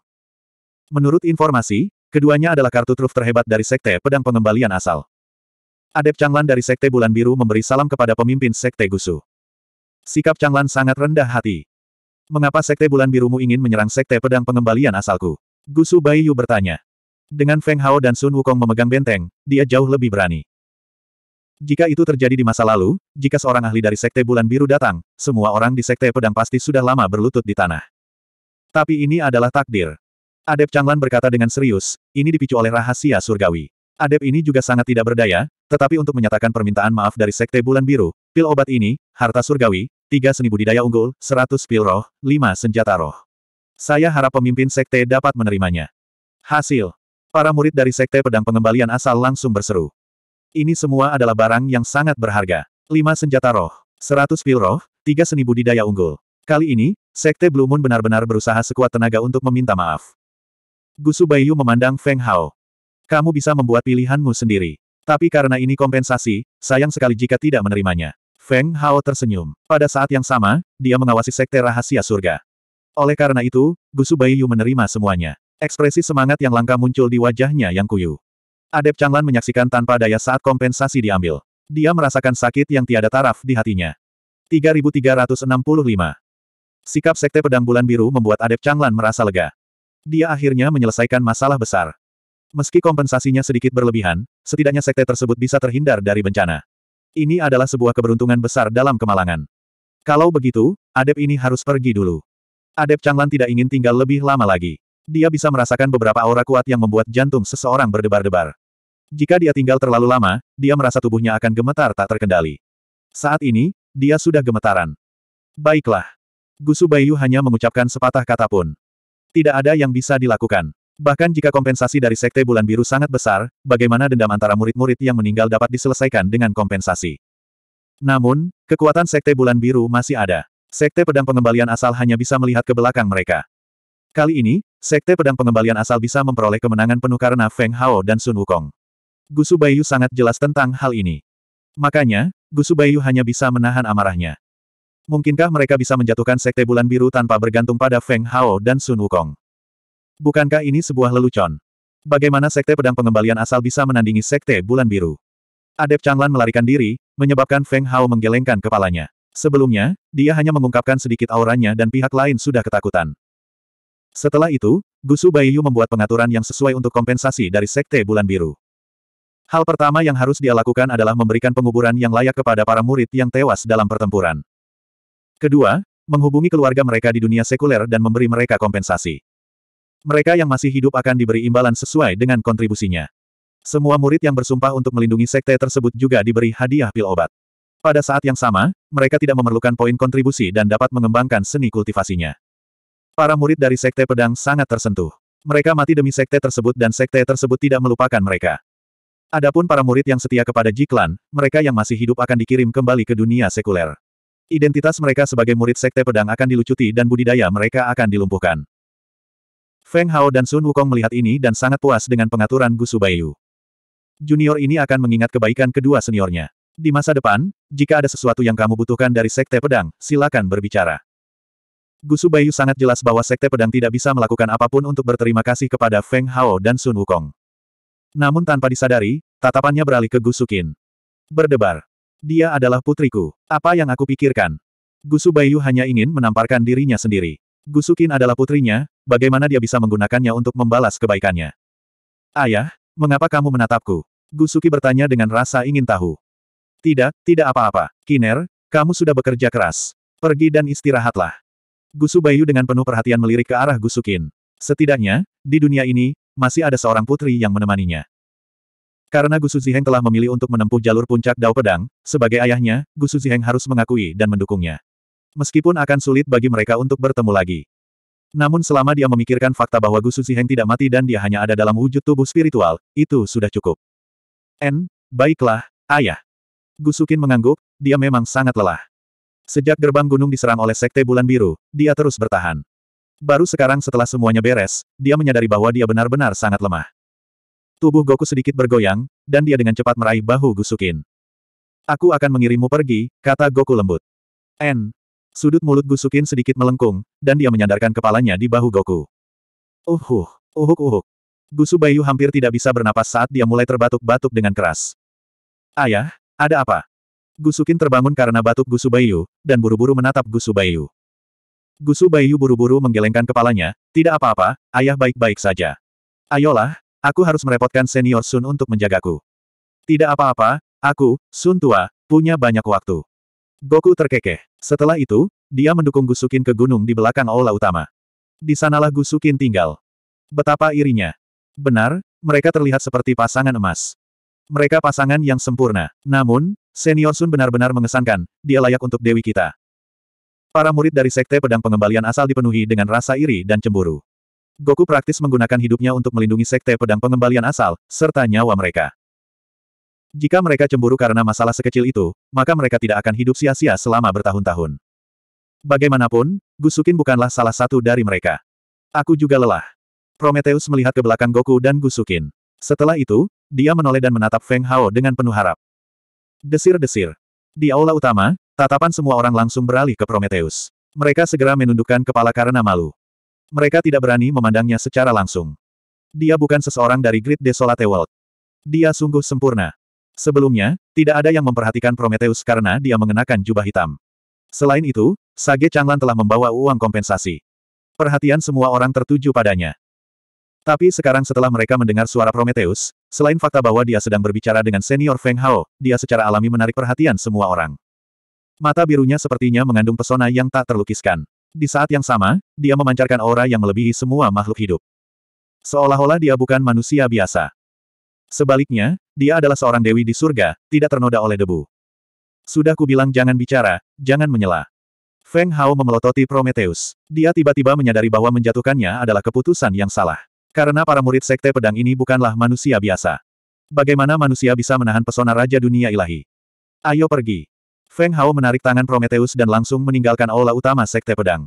Menurut informasi, keduanya adalah kartu truf terhebat dari sekte pedang pengembalian asal. Adep Changlan dari Sekte Bulan Biru memberi salam kepada pemimpin Sekte Gusu. Sikap Changlan sangat rendah hati. Mengapa Sekte Bulan Birumu ingin menyerang Sekte Pedang Pengembalian asalku? Gusu Baiyu bertanya. Dengan Feng Hao dan Sun Wukong memegang benteng, dia jauh lebih berani. Jika itu terjadi di masa lalu, jika seorang ahli dari Sekte Bulan Biru datang, semua orang di Sekte Pedang pasti sudah lama berlutut di tanah. Tapi ini adalah takdir. Adep Changlan berkata dengan serius, ini dipicu oleh rahasia surgawi. Adep ini juga sangat tidak berdaya, tetapi untuk menyatakan permintaan maaf dari Sekte Bulan Biru, pil obat ini, harta surgawi, tiga seni budidaya unggul, seratus pil roh, lima senjata roh. Saya harap pemimpin Sekte dapat menerimanya. Hasil. Para murid dari Sekte Pedang Pengembalian asal langsung berseru. Ini semua adalah barang yang sangat berharga. Lima senjata roh, seratus pil roh, tiga seni budidaya unggul. Kali ini, Sekte Blue Moon benar-benar berusaha sekuat tenaga untuk meminta maaf. Gusu Bayu memandang Feng Hao. Kamu bisa membuat pilihanmu sendiri. Tapi karena ini kompensasi, sayang sekali jika tidak menerimanya. Feng Hao tersenyum. Pada saat yang sama, dia mengawasi sekte rahasia surga. Oleh karena itu, Gusu Baiyu menerima semuanya. Ekspresi semangat yang langka muncul di wajahnya yang kuyu. Adep Changlan menyaksikan tanpa daya saat kompensasi diambil. Dia merasakan sakit yang tiada taraf di hatinya. 3365. Sikap Sekte Pedang Bulan Biru membuat Adep Changlan merasa lega. Dia akhirnya menyelesaikan masalah besar. Meski kompensasinya sedikit berlebihan, setidaknya sekte tersebut bisa terhindar dari bencana. Ini adalah sebuah keberuntungan besar dalam kemalangan. Kalau begitu, adep ini harus pergi dulu. Adep Changlan tidak ingin tinggal lebih lama lagi. Dia bisa merasakan beberapa aura kuat yang membuat jantung seseorang berdebar-debar. Jika dia tinggal terlalu lama, dia merasa tubuhnya akan gemetar tak terkendali. Saat ini, dia sudah gemetaran. Baiklah. Gusu Bayu hanya mengucapkan sepatah kata pun. Tidak ada yang bisa dilakukan. Bahkan jika kompensasi dari Sekte Bulan Biru sangat besar, bagaimana dendam antara murid-murid yang meninggal dapat diselesaikan dengan kompensasi? Namun, kekuatan Sekte Bulan Biru masih ada. Sekte Pedang Pengembalian asal hanya bisa melihat ke belakang mereka. Kali ini, Sekte Pedang Pengembalian asal bisa memperoleh kemenangan penuh karena Feng Hao dan Sun Wukong. Gusu Bayu sangat jelas tentang hal ini. Makanya, Gusu Bayu hanya bisa menahan amarahnya. Mungkinkah mereka bisa menjatuhkan Sekte Bulan Biru tanpa bergantung pada Feng Hao dan Sun Wukong? Bukankah ini sebuah lelucon? Bagaimana sekte pedang pengembalian asal bisa menandingi sekte bulan biru? Adep Changlan melarikan diri, menyebabkan Feng Hao menggelengkan kepalanya. Sebelumnya, dia hanya mengungkapkan sedikit auranya dan pihak lain sudah ketakutan. Setelah itu, Gusu Baiyu membuat pengaturan yang sesuai untuk kompensasi dari sekte bulan biru. Hal pertama yang harus dia lakukan adalah memberikan penguburan yang layak kepada para murid yang tewas dalam pertempuran. Kedua, menghubungi keluarga mereka di dunia sekuler dan memberi mereka kompensasi. Mereka yang masih hidup akan diberi imbalan sesuai dengan kontribusinya. Semua murid yang bersumpah untuk melindungi sekte tersebut juga diberi hadiah pil obat. Pada saat yang sama, mereka tidak memerlukan poin kontribusi dan dapat mengembangkan seni kultivasinya. Para murid dari sekte pedang sangat tersentuh. Mereka mati demi sekte tersebut dan sekte tersebut tidak melupakan mereka. Adapun para murid yang setia kepada Jiklan, mereka yang masih hidup akan dikirim kembali ke dunia sekuler. Identitas mereka sebagai murid sekte pedang akan dilucuti dan budidaya mereka akan dilumpuhkan. Feng Hao dan Sun Wukong melihat ini dan sangat puas dengan pengaturan Gusu Baiyu. Junior ini akan mengingat kebaikan kedua seniornya. Di masa depan, jika ada sesuatu yang kamu butuhkan dari Sekte Pedang, silakan berbicara. Gusu Baiyu sangat jelas bahwa Sekte Pedang tidak bisa melakukan apapun untuk berterima kasih kepada Feng Hao dan Sun Wukong. Namun tanpa disadari, tatapannya beralih ke Gusukin. Berdebar. Dia adalah putriku. Apa yang aku pikirkan? Gusu Baiyu hanya ingin menamparkan dirinya sendiri. Gusukin adalah putrinya, bagaimana dia bisa menggunakannya untuk membalas kebaikannya? Ayah, mengapa kamu menatapku? Gusuki bertanya dengan rasa ingin tahu. Tidak, tidak apa-apa. Kiner, kamu sudah bekerja keras. Pergi dan istirahatlah. Gusu Bayu dengan penuh perhatian melirik ke arah Gusukin. Setidaknya, di dunia ini, masih ada seorang putri yang menemaninya. Karena Gusu Ziheng telah memilih untuk menempuh jalur puncak Dao Pedang, sebagai ayahnya, Gusu Ziheng harus mengakui dan mendukungnya. Meskipun akan sulit bagi mereka untuk bertemu lagi. Namun selama dia memikirkan fakta bahwa Gusu Ziheng tidak mati dan dia hanya ada dalam wujud tubuh spiritual, itu sudah cukup. N, baiklah, ayah. Gusukin mengangguk, dia memang sangat lelah. Sejak gerbang gunung diserang oleh Sekte Bulan Biru, dia terus bertahan. Baru sekarang setelah semuanya beres, dia menyadari bahwa dia benar-benar sangat lemah. Tubuh Goku sedikit bergoyang, dan dia dengan cepat meraih bahu Gusukin. Aku akan mengirimmu pergi, kata Goku lembut. N, Sudut mulut Gusukin sedikit melengkung, dan dia menyandarkan kepalanya di bahu Goku. Uhuh, uhuk uhuk. Gusu Bayu hampir tidak bisa bernapas saat dia mulai terbatuk-batuk dengan keras. Ayah, ada apa? Gusukin terbangun karena batuk Gusu Bayu, dan buru-buru menatap Gusu Bayu. Gusu Bayu buru-buru menggelengkan kepalanya, tidak apa-apa, ayah baik-baik saja. Ayolah, aku harus merepotkan senior Sun untuk menjagaku. Tidak apa-apa, aku, Sun tua, punya banyak waktu. Goku terkekeh. Setelah itu, dia mendukung Gusukin ke gunung di belakang aula utama. Di sanalah Gusukin tinggal. Betapa irinya. Benar, mereka terlihat seperti pasangan emas. Mereka pasangan yang sempurna. Namun, Senior Sun benar-benar mengesankan, dia layak untuk dewi kita. Para murid dari Sekte Pedang Pengembalian asal dipenuhi dengan rasa iri dan cemburu. Goku praktis menggunakan hidupnya untuk melindungi Sekte Pedang Pengembalian asal, serta nyawa mereka. Jika mereka cemburu karena masalah sekecil itu, maka mereka tidak akan hidup sia-sia selama bertahun-tahun. Bagaimanapun, Gusukin bukanlah salah satu dari mereka. Aku juga lelah. Prometheus melihat ke belakang Goku dan Gusukin. Setelah itu, dia menoleh dan menatap Feng Hao dengan penuh harap. Desir-desir. Di aula utama, tatapan semua orang langsung beralih ke Prometheus. Mereka segera menundukkan kepala karena malu. Mereka tidak berani memandangnya secara langsung. Dia bukan seseorang dari Great Desolate World. Dia sungguh sempurna. Sebelumnya, tidak ada yang memperhatikan Prometheus karena dia mengenakan jubah hitam. Selain itu, Sage Changlan telah membawa uang kompensasi. Perhatian semua orang tertuju padanya. Tapi sekarang setelah mereka mendengar suara Prometheus, selain fakta bahwa dia sedang berbicara dengan senior Feng Hao, dia secara alami menarik perhatian semua orang. Mata birunya sepertinya mengandung pesona yang tak terlukiskan. Di saat yang sama, dia memancarkan aura yang melebihi semua makhluk hidup. Seolah-olah dia bukan manusia biasa. Sebaliknya, dia adalah seorang dewi di surga, tidak ternoda oleh debu. Sudah kubilang jangan bicara, jangan menyela. Feng Hao memelototi Prometheus. Dia tiba-tiba menyadari bahwa menjatuhkannya adalah keputusan yang salah. Karena para murid sekte pedang ini bukanlah manusia biasa. Bagaimana manusia bisa menahan pesona Raja Dunia Ilahi? Ayo pergi. Feng Hao menarik tangan Prometheus dan langsung meninggalkan aula utama sekte pedang.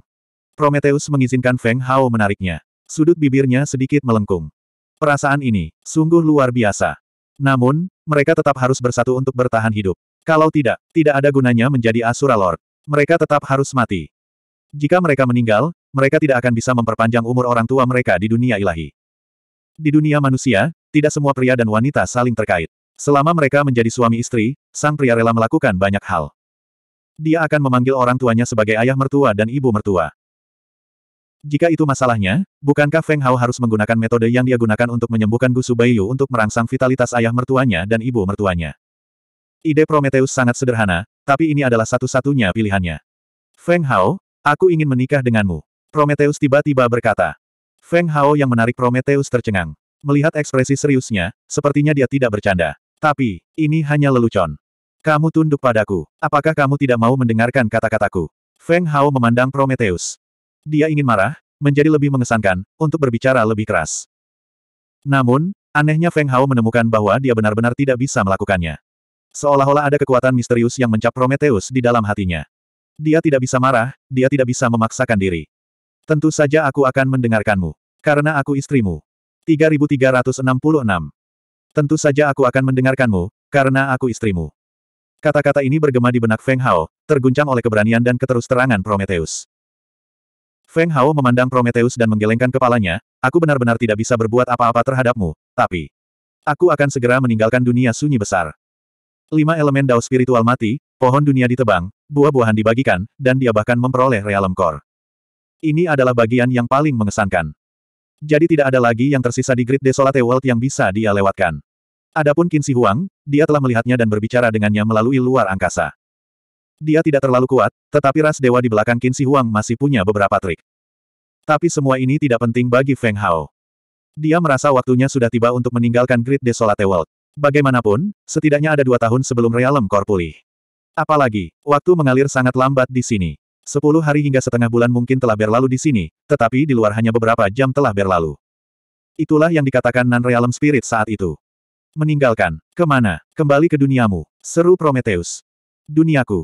Prometheus mengizinkan Feng Hao menariknya. Sudut bibirnya sedikit melengkung. Perasaan ini, sungguh luar biasa. Namun, mereka tetap harus bersatu untuk bertahan hidup. Kalau tidak, tidak ada gunanya menjadi Asura Lord. Mereka tetap harus mati. Jika mereka meninggal, mereka tidak akan bisa memperpanjang umur orang tua mereka di dunia ilahi. Di dunia manusia, tidak semua pria dan wanita saling terkait. Selama mereka menjadi suami istri, sang pria rela melakukan banyak hal. Dia akan memanggil orang tuanya sebagai ayah mertua dan ibu mertua. Jika itu masalahnya, bukankah Feng Hao harus menggunakan metode yang dia gunakan untuk menyembuhkan Gusu Baiyu untuk merangsang vitalitas ayah mertuanya dan ibu mertuanya? Ide Prometheus sangat sederhana, tapi ini adalah satu-satunya pilihannya. Feng Hao, aku ingin menikah denganmu. Prometheus tiba-tiba berkata. Feng Hao yang menarik Prometheus tercengang. Melihat ekspresi seriusnya, sepertinya dia tidak bercanda. Tapi, ini hanya lelucon. Kamu tunduk padaku. Apakah kamu tidak mau mendengarkan kata-kataku? Feng Hao memandang Prometheus. Dia ingin marah, menjadi lebih mengesankan, untuk berbicara lebih keras. Namun, anehnya Feng Hao menemukan bahwa dia benar-benar tidak bisa melakukannya. Seolah-olah ada kekuatan misterius yang mencap Prometheus di dalam hatinya. Dia tidak bisa marah, dia tidak bisa memaksakan diri. Tentu saja aku akan mendengarkanmu. Karena aku istrimu. 3366. Tentu saja aku akan mendengarkanmu, karena aku istrimu. Kata-kata ini bergema di benak Feng Hao, terguncang oleh keberanian dan keterusterangan Prometheus. Feng Hao memandang Prometheus dan menggelengkan kepalanya, aku benar-benar tidak bisa berbuat apa-apa terhadapmu, tapi... Aku akan segera meninggalkan dunia sunyi besar. Lima elemen dao spiritual mati, pohon dunia ditebang, buah-buahan dibagikan, dan dia bahkan memperoleh realem Kor. Ini adalah bagian yang paling mengesankan. Jadi tidak ada lagi yang tersisa di Great Desolate World yang bisa dia lewatkan. Adapun Qin Shi Huang, dia telah melihatnya dan berbicara dengannya melalui luar angkasa. Dia tidak terlalu kuat, tetapi ras dewa di belakang Qin Shi Huang masih punya beberapa trik. Tapi semua ini tidak penting bagi Feng Hao. Dia merasa waktunya sudah tiba untuk meninggalkan Great Desolate World. Bagaimanapun, setidaknya ada dua tahun sebelum Realm Core pulih. Apalagi, waktu mengalir sangat lambat di sini. Sepuluh hari hingga setengah bulan mungkin telah berlalu di sini, tetapi di luar hanya beberapa jam telah berlalu. Itulah yang dikatakan Nan realm Spirit saat itu. Meninggalkan, kemana, kembali ke duniamu, seru Prometheus. Duniaku,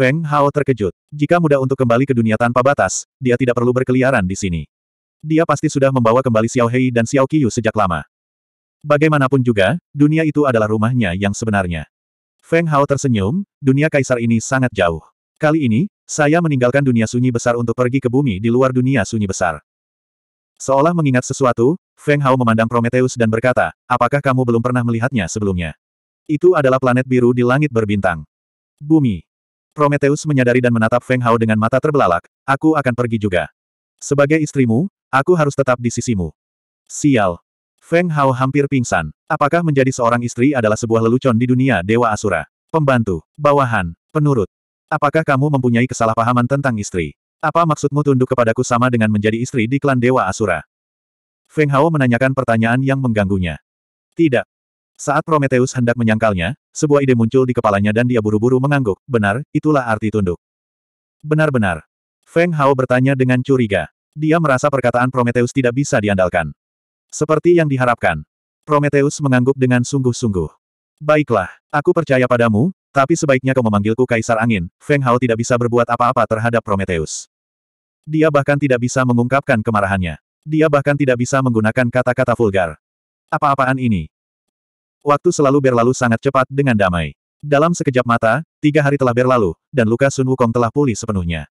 Feng Hao terkejut. Jika mudah untuk kembali ke dunia tanpa batas, dia tidak perlu berkeliaran di sini. Dia pasti sudah membawa kembali Xiao Hei dan Xiao Qiyu sejak lama. Bagaimanapun juga, dunia itu adalah rumahnya yang sebenarnya. Feng Hao tersenyum, dunia kaisar ini sangat jauh. Kali ini, saya meninggalkan dunia sunyi besar untuk pergi ke bumi di luar dunia sunyi besar. Seolah mengingat sesuatu, Feng Hao memandang Prometheus dan berkata, apakah kamu belum pernah melihatnya sebelumnya? Itu adalah planet biru di langit berbintang. Bumi. Prometheus menyadari dan menatap Feng Hao dengan mata terbelalak, aku akan pergi juga. Sebagai istrimu, aku harus tetap di sisimu. Sial. Feng Hao hampir pingsan. Apakah menjadi seorang istri adalah sebuah lelucon di dunia Dewa Asura? Pembantu, bawahan, penurut. Apakah kamu mempunyai kesalahpahaman tentang istri? Apa maksudmu tunduk kepadaku sama dengan menjadi istri di klan Dewa Asura? Feng Hao menanyakan pertanyaan yang mengganggunya. Tidak, saat Prometheus hendak menyangkalnya, sebuah ide muncul di kepalanya dan dia buru-buru mengangguk, benar, itulah arti tunduk. Benar-benar. Feng Hao bertanya dengan curiga. Dia merasa perkataan Prometheus tidak bisa diandalkan. Seperti yang diharapkan. Prometheus mengangguk dengan sungguh-sungguh. Baiklah, aku percaya padamu, tapi sebaiknya kau memanggilku Kaisar Angin, Feng Hao tidak bisa berbuat apa-apa terhadap Prometheus. Dia bahkan tidak bisa mengungkapkan kemarahannya. Dia bahkan tidak bisa menggunakan kata-kata vulgar. Apa-apaan ini? Waktu selalu berlalu sangat cepat dengan damai. Dalam sekejap mata, tiga hari telah berlalu, dan luka Sun Wukong telah pulih sepenuhnya.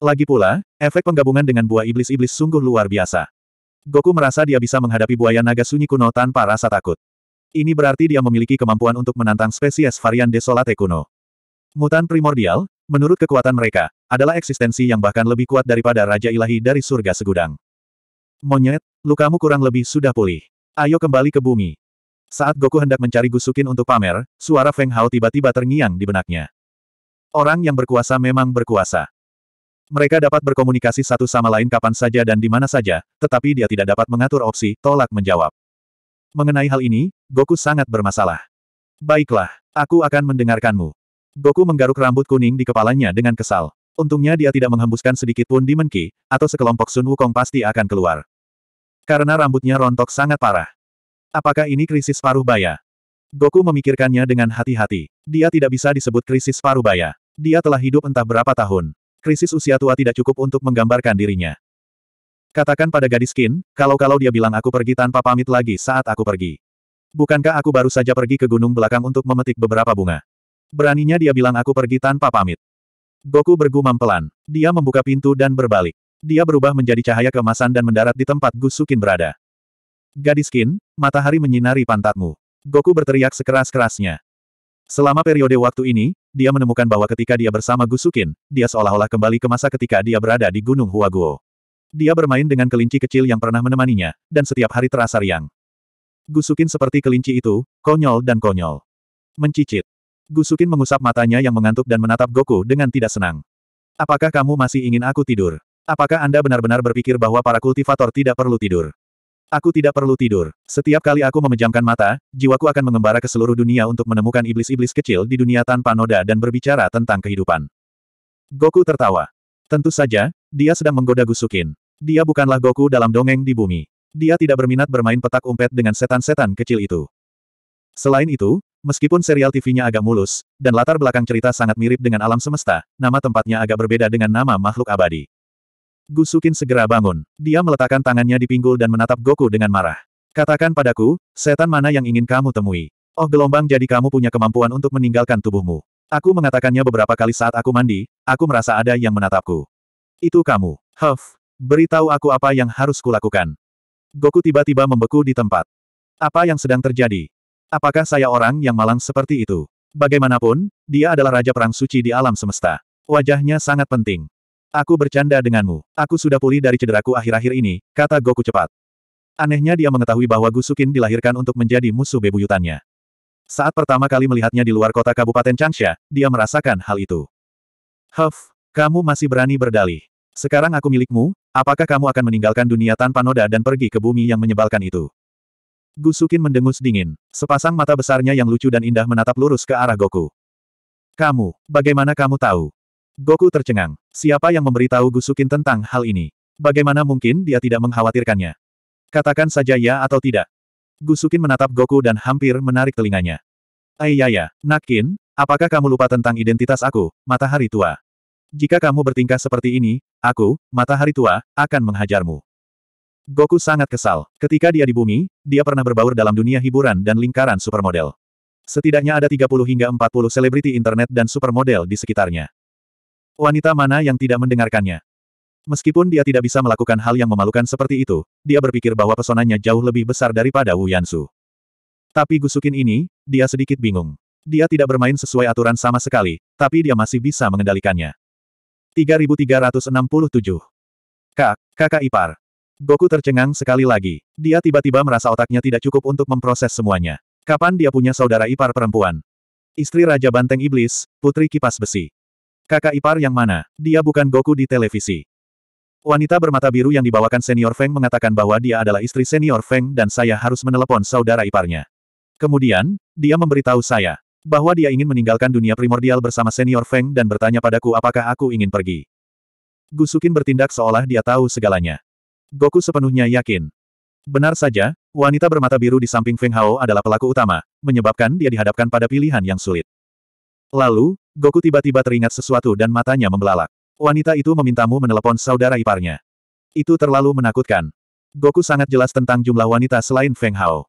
Lagi pula, efek penggabungan dengan buah iblis-iblis sungguh luar biasa. Goku merasa dia bisa menghadapi buaya naga sunyi kuno tanpa rasa takut. Ini berarti dia memiliki kemampuan untuk menantang spesies varian Desolate kuno. Mutan primordial, menurut kekuatan mereka, adalah eksistensi yang bahkan lebih kuat daripada Raja Ilahi dari surga segudang. Monyet, lukamu kurang lebih sudah pulih. Ayo kembali ke bumi, saat Goku hendak mencari Gusukin untuk pamer, suara Feng Hao tiba-tiba terngiang di benaknya. Orang yang berkuasa memang berkuasa. Mereka dapat berkomunikasi satu sama lain kapan saja dan di mana saja, tetapi dia tidak dapat mengatur opsi, tolak menjawab. Mengenai hal ini, Goku sangat bermasalah. Baiklah, aku akan mendengarkanmu. Goku menggaruk rambut kuning di kepalanya dengan kesal. Untungnya dia tidak menghembuskan sedikit pun di Menki, atau sekelompok Sun Wukong pasti akan keluar. Karena rambutnya rontok sangat parah. Apakah ini krisis paruh baya? Goku memikirkannya dengan hati-hati. Dia tidak bisa disebut krisis paruh baya. Dia telah hidup entah berapa tahun. Krisis usia tua tidak cukup untuk menggambarkan dirinya. Katakan pada gadis Kin, kalau-kalau dia bilang aku pergi tanpa pamit lagi saat aku pergi. Bukankah aku baru saja pergi ke gunung belakang untuk memetik beberapa bunga? Beraninya dia bilang aku pergi tanpa pamit. Goku bergumam pelan. Dia membuka pintu dan berbalik. Dia berubah menjadi cahaya kemasan dan mendarat di tempat Gusukin berada. Gadiskin, matahari menyinari pantatmu. Goku berteriak sekeras-kerasnya. Selama periode waktu ini, dia menemukan bahwa ketika dia bersama Gusukin, dia seolah-olah kembali ke masa ketika dia berada di Gunung Huaguo. Dia bermain dengan kelinci kecil yang pernah menemaninya, dan setiap hari terasa riang. Gusukin seperti kelinci itu, konyol dan konyol. Mencicit. Gusukin mengusap matanya yang mengantuk dan menatap Goku dengan tidak senang. Apakah kamu masih ingin aku tidur? Apakah Anda benar-benar berpikir bahwa para kultivator tidak perlu tidur? Aku tidak perlu tidur. Setiap kali aku memejamkan mata, jiwaku akan mengembara ke seluruh dunia untuk menemukan iblis-iblis kecil di dunia tanpa noda dan berbicara tentang kehidupan. Goku tertawa. Tentu saja, dia sedang menggoda Gusukin. Dia bukanlah Goku dalam dongeng di bumi. Dia tidak berminat bermain petak umpet dengan setan-setan kecil itu. Selain itu, meskipun serial TV-nya agak mulus, dan latar belakang cerita sangat mirip dengan alam semesta, nama tempatnya agak berbeda dengan nama makhluk abadi. Gusukin segera bangun. Dia meletakkan tangannya di pinggul dan menatap Goku dengan marah. Katakan padaku, setan mana yang ingin kamu temui? Oh gelombang jadi kamu punya kemampuan untuk meninggalkan tubuhmu. Aku mengatakannya beberapa kali saat aku mandi, aku merasa ada yang menatapku. Itu kamu. Huff. Beritahu aku apa yang harus kulakukan. Goku tiba-tiba membeku di tempat. Apa yang sedang terjadi? Apakah saya orang yang malang seperti itu? Bagaimanapun, dia adalah Raja Perang Suci di alam semesta. Wajahnya sangat penting. Aku bercanda denganmu. Aku sudah pulih dari cederaku akhir-akhir ini, kata Goku cepat. Anehnya dia mengetahui bahwa Gusukin dilahirkan untuk menjadi musuh bebuyutannya. Saat pertama kali melihatnya di luar kota Kabupaten Changsha, dia merasakan hal itu. Huff, kamu masih berani berdalih. Sekarang aku milikmu, apakah kamu akan meninggalkan dunia tanpa noda dan pergi ke bumi yang menyebalkan itu? Gusukin mendengus dingin. Sepasang mata besarnya yang lucu dan indah menatap lurus ke arah Goku. Kamu, bagaimana kamu tahu? Goku tercengang. Siapa yang memberitahu Gusukin tentang hal ini? Bagaimana mungkin dia tidak mengkhawatirkannya? Katakan saja ya atau tidak. Gusukin menatap Goku dan hampir menarik telinganya. Aiyaya, eh, Nakin, apakah kamu lupa tentang identitas aku, matahari tua? Jika kamu bertingkah seperti ini, aku, matahari tua, akan menghajarmu. Goku sangat kesal. Ketika dia di bumi, dia pernah berbaur dalam dunia hiburan dan lingkaran supermodel. Setidaknya ada 30 hingga 40 selebriti internet dan supermodel di sekitarnya. Wanita mana yang tidak mendengarkannya? Meskipun dia tidak bisa melakukan hal yang memalukan seperti itu, dia berpikir bahwa pesonanya jauh lebih besar daripada Wu Yansu. Tapi gusukin ini, dia sedikit bingung. Dia tidak bermain sesuai aturan sama sekali, tapi dia masih bisa mengendalikannya. 3367 Kak, kakak ipar. Goku tercengang sekali lagi. Dia tiba-tiba merasa otaknya tidak cukup untuk memproses semuanya. Kapan dia punya saudara ipar perempuan? Istri Raja Banteng Iblis, Putri Kipas Besi. Kakak ipar yang mana? Dia bukan Goku di televisi. Wanita bermata biru yang dibawakan senior Feng mengatakan bahwa dia adalah istri senior Feng dan saya harus menelepon saudara iparnya. Kemudian, dia memberitahu saya bahwa dia ingin meninggalkan dunia primordial bersama senior Feng dan bertanya padaku apakah aku ingin pergi. Gusukin bertindak seolah dia tahu segalanya. Goku sepenuhnya yakin. Benar saja, wanita bermata biru di samping Feng Hao adalah pelaku utama, menyebabkan dia dihadapkan pada pilihan yang sulit. Lalu, Goku tiba-tiba teringat sesuatu dan matanya membelalak. Wanita itu memintamu menelepon saudara iparnya. Itu terlalu menakutkan. Goku sangat jelas tentang jumlah wanita selain Feng Hao.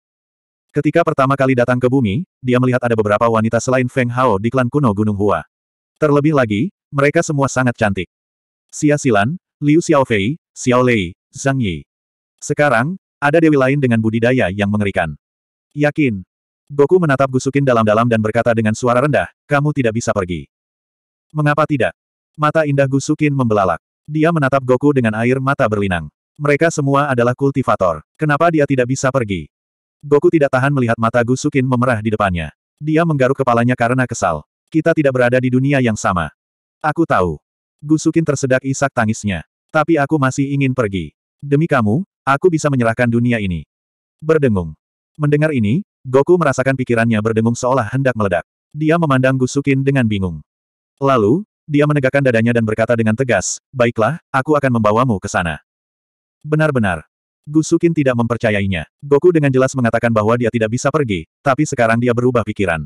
Ketika pertama kali datang ke bumi, dia melihat ada beberapa wanita selain Feng Hao di klan kuno Gunung Hua. Terlebih lagi, mereka semua sangat cantik. Xia Silan, Liu Xiaofei, Xiao Lei, Zhang Yi. Sekarang, ada dewi lain dengan budidaya yang mengerikan. Yakin, Goku menatap Gusukin dalam-dalam dan berkata dengan suara rendah, kamu tidak bisa pergi. Mengapa tidak? Mata indah Gusukin membelalak. Dia menatap Goku dengan air mata berlinang. Mereka semua adalah kultivator. Kenapa dia tidak bisa pergi? Goku tidak tahan melihat mata Gusukin memerah di depannya. Dia menggaruk kepalanya karena kesal. Kita tidak berada di dunia yang sama. Aku tahu. Gusukin tersedak isak tangisnya. Tapi aku masih ingin pergi. Demi kamu, aku bisa menyerahkan dunia ini. Berdengung. Mendengar ini, Goku merasakan pikirannya berdengung seolah hendak meledak. Dia memandang Gusukin dengan bingung. Lalu, dia menegakkan dadanya dan berkata dengan tegas, Baiklah, aku akan membawamu ke sana. Benar-benar. Gusukin tidak mempercayainya. Goku dengan jelas mengatakan bahwa dia tidak bisa pergi, tapi sekarang dia berubah pikiran.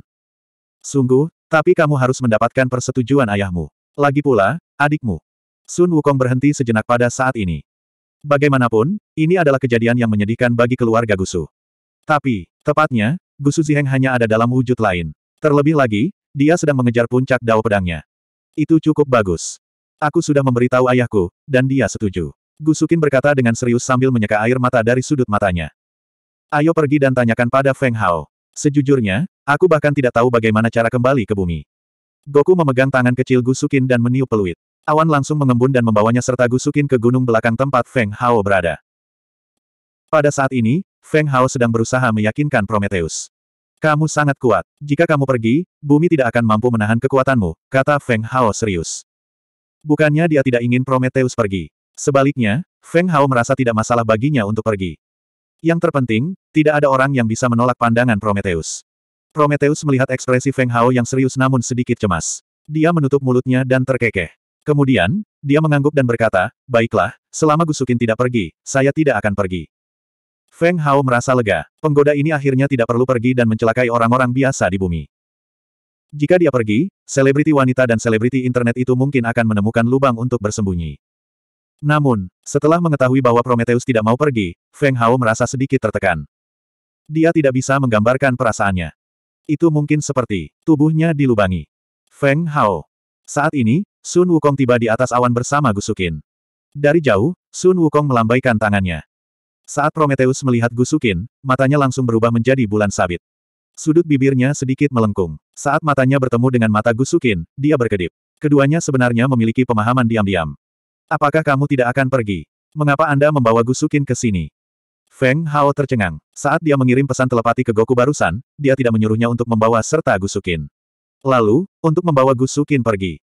Sungguh, tapi kamu harus mendapatkan persetujuan ayahmu. Lagi pula, adikmu. Sun Wukong berhenti sejenak pada saat ini. Bagaimanapun, ini adalah kejadian yang menyedihkan bagi keluarga Gusu. Tapi, tepatnya, Gusu Ziheng hanya ada dalam wujud lain. Terlebih lagi, dia sedang mengejar puncak dao pedangnya. Itu cukup bagus. Aku sudah memberitahu ayahku, dan dia setuju. Gusukin berkata dengan serius sambil menyeka air mata dari sudut matanya. Ayo pergi dan tanyakan pada Feng Hao. Sejujurnya, aku bahkan tidak tahu bagaimana cara kembali ke bumi. Goku memegang tangan kecil Gusukin dan meniup peluit. Awan langsung mengembun dan membawanya serta Gusukin ke gunung belakang tempat Feng Hao berada. Pada saat ini, Feng Hao sedang berusaha meyakinkan Prometheus. Kamu sangat kuat. Jika kamu pergi, bumi tidak akan mampu menahan kekuatanmu, kata Feng Hao serius. Bukannya dia tidak ingin Prometheus pergi. Sebaliknya, Feng Hao merasa tidak masalah baginya untuk pergi. Yang terpenting, tidak ada orang yang bisa menolak pandangan Prometheus. Prometheus melihat ekspresi Feng Hao yang serius namun sedikit cemas. Dia menutup mulutnya dan terkekeh. Kemudian, dia mengangguk dan berkata, Baiklah, selama Gusukin tidak pergi, saya tidak akan pergi. Feng Hao merasa lega. Penggoda ini akhirnya tidak perlu pergi dan mencelakai orang-orang biasa di bumi. Jika dia pergi, selebriti wanita dan selebriti internet itu mungkin akan menemukan lubang untuk bersembunyi. Namun, setelah mengetahui bahwa Prometheus tidak mau pergi, Feng Hao merasa sedikit tertekan. Dia tidak bisa menggambarkan perasaannya. Itu mungkin seperti tubuhnya dilubangi. Feng Hao. Saat ini, Sun Wukong tiba di atas awan bersama Gusukin. Dari jauh, Sun Wukong melambaikan tangannya. Saat Prometheus melihat Gusukin, matanya langsung berubah menjadi bulan sabit. Sudut bibirnya sedikit melengkung. Saat matanya bertemu dengan mata Gusukin, dia berkedip. Keduanya sebenarnya memiliki pemahaman diam-diam. Apakah kamu tidak akan pergi? Mengapa Anda membawa Gusukin ke sini? Feng Hao tercengang. Saat dia mengirim pesan telepati ke Goku barusan, dia tidak menyuruhnya untuk membawa serta Gusukin. Lalu, untuk membawa Gusukin pergi.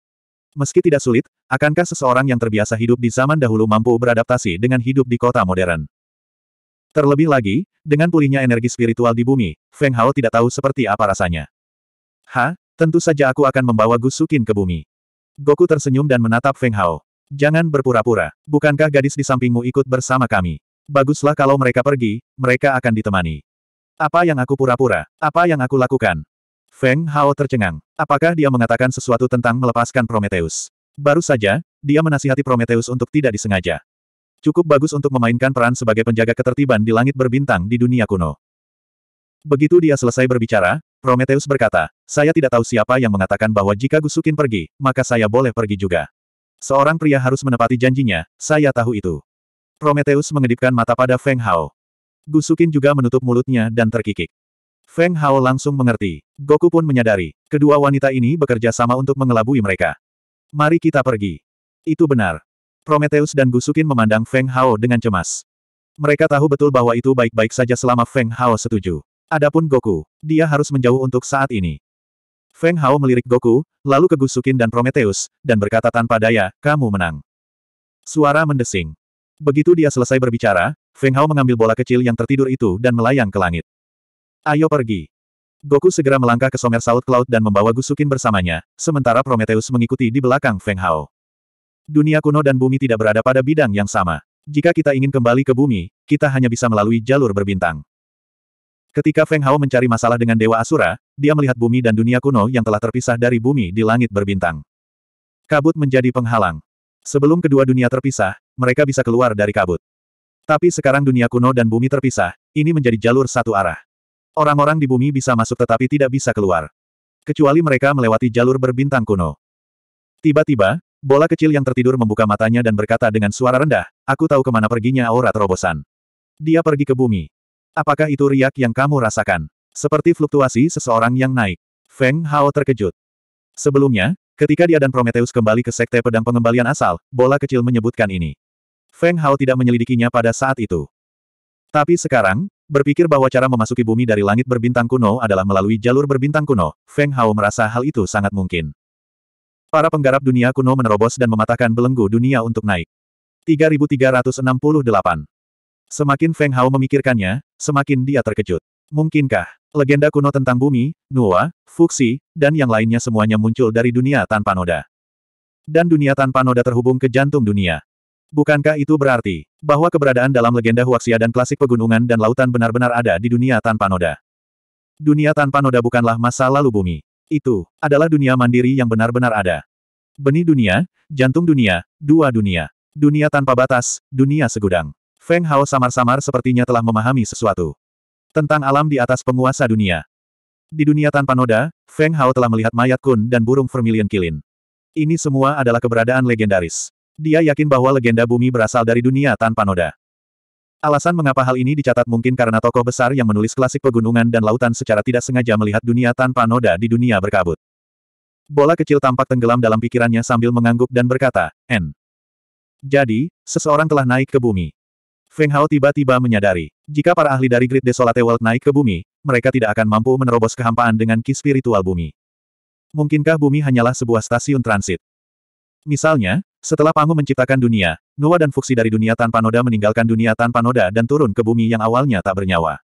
Meski tidak sulit, akankah seseorang yang terbiasa hidup di zaman dahulu mampu beradaptasi dengan hidup di kota modern? Terlebih lagi, dengan pulihnya energi spiritual di bumi, Feng Hao tidak tahu seperti apa rasanya. Ha, tentu saja aku akan membawa Gusukin ke bumi. Goku tersenyum dan menatap Feng Hao. Jangan berpura-pura, bukankah gadis di sampingmu ikut bersama kami? Baguslah kalau mereka pergi, mereka akan ditemani. Apa yang aku pura-pura? Apa yang aku lakukan? Feng Hao tercengang. Apakah dia mengatakan sesuatu tentang melepaskan Prometheus? Baru saja, dia menasihati Prometheus untuk tidak disengaja. Cukup bagus untuk memainkan peran sebagai penjaga ketertiban di langit berbintang di dunia kuno. Begitu dia selesai berbicara, Prometheus berkata, saya tidak tahu siapa yang mengatakan bahwa jika Gusukin pergi, maka saya boleh pergi juga. Seorang pria harus menepati janjinya, saya tahu itu. Prometheus mengedipkan mata pada Feng Hao. Gusukin juga menutup mulutnya dan terkikik. Feng Hao langsung mengerti. Goku pun menyadari, kedua wanita ini bekerja sama untuk mengelabui mereka. Mari kita pergi. Itu benar. Prometheus dan Gusukin memandang Feng Hao dengan cemas. Mereka tahu betul bahwa itu baik-baik saja selama Feng Hao setuju. Adapun Goku, dia harus menjauh untuk saat ini. Feng Hao melirik Goku, lalu ke Gusukin dan Prometheus, dan berkata tanpa daya, kamu menang. Suara mendesing. Begitu dia selesai berbicara, Feng Hao mengambil bola kecil yang tertidur itu dan melayang ke langit. Ayo pergi. Goku segera melangkah ke Somersault Cloud dan membawa Gusukin bersamanya, sementara Prometheus mengikuti di belakang Feng Hao. Dunia kuno dan bumi tidak berada pada bidang yang sama. Jika kita ingin kembali ke bumi, kita hanya bisa melalui jalur berbintang. Ketika Feng Hao mencari masalah dengan Dewa Asura, dia melihat bumi dan dunia kuno yang telah terpisah dari bumi di langit berbintang. Kabut menjadi penghalang. Sebelum kedua dunia terpisah, mereka bisa keluar dari kabut. Tapi sekarang dunia kuno dan bumi terpisah, ini menjadi jalur satu arah. Orang-orang di bumi bisa masuk tetapi tidak bisa keluar. Kecuali mereka melewati jalur berbintang kuno. Tiba-tiba, Bola kecil yang tertidur membuka matanya dan berkata dengan suara rendah, aku tahu kemana perginya aura oh terobosan. Dia pergi ke bumi. Apakah itu riak yang kamu rasakan? Seperti fluktuasi seseorang yang naik. Feng Hao terkejut. Sebelumnya, ketika dia dan Prometheus kembali ke Sekte Pedang Pengembalian Asal, bola kecil menyebutkan ini. Feng Hao tidak menyelidikinya pada saat itu. Tapi sekarang, berpikir bahwa cara memasuki bumi dari langit berbintang kuno adalah melalui jalur berbintang kuno, Feng Hao merasa hal itu sangat mungkin. Para penggarap dunia kuno menerobos dan mematahkan belenggu dunia untuk naik. 3368. Semakin Feng Hao memikirkannya, semakin dia terkejut. Mungkinkah, legenda kuno tentang bumi, Nuwa, Fuxi, dan yang lainnya semuanya muncul dari dunia tanpa noda. Dan dunia tanpa noda terhubung ke jantung dunia. Bukankah itu berarti, bahwa keberadaan dalam legenda Huaxia dan klasik pegunungan dan lautan benar-benar ada di dunia tanpa noda? Dunia tanpa noda bukanlah masa lalu bumi. Itu adalah dunia mandiri yang benar-benar ada. Benih dunia, jantung dunia, dua dunia. Dunia tanpa batas, dunia segudang. Feng Hao samar-samar sepertinya telah memahami sesuatu. Tentang alam di atas penguasa dunia. Di dunia tanpa noda, Feng Hao telah melihat mayat kun dan burung vermilion kilin. Ini semua adalah keberadaan legendaris. Dia yakin bahwa legenda bumi berasal dari dunia tanpa noda. Alasan mengapa hal ini dicatat mungkin karena tokoh besar yang menulis klasik pegunungan dan lautan secara tidak sengaja melihat dunia tanpa noda di dunia berkabut. Bola kecil tampak tenggelam dalam pikirannya sambil mengangguk dan berkata, N. Jadi, seseorang telah naik ke bumi. Feng Hao tiba-tiba menyadari, jika para ahli dari Great Desolate World naik ke bumi, mereka tidak akan mampu menerobos kehampaan dengan ki spiritual bumi. Mungkinkah bumi hanyalah sebuah stasiun transit? Misalnya, setelah Pangu menciptakan dunia, Nuwa dan Fuxi dari dunia tanpa noda meninggalkan dunia tanpa noda dan turun ke bumi yang awalnya tak bernyawa.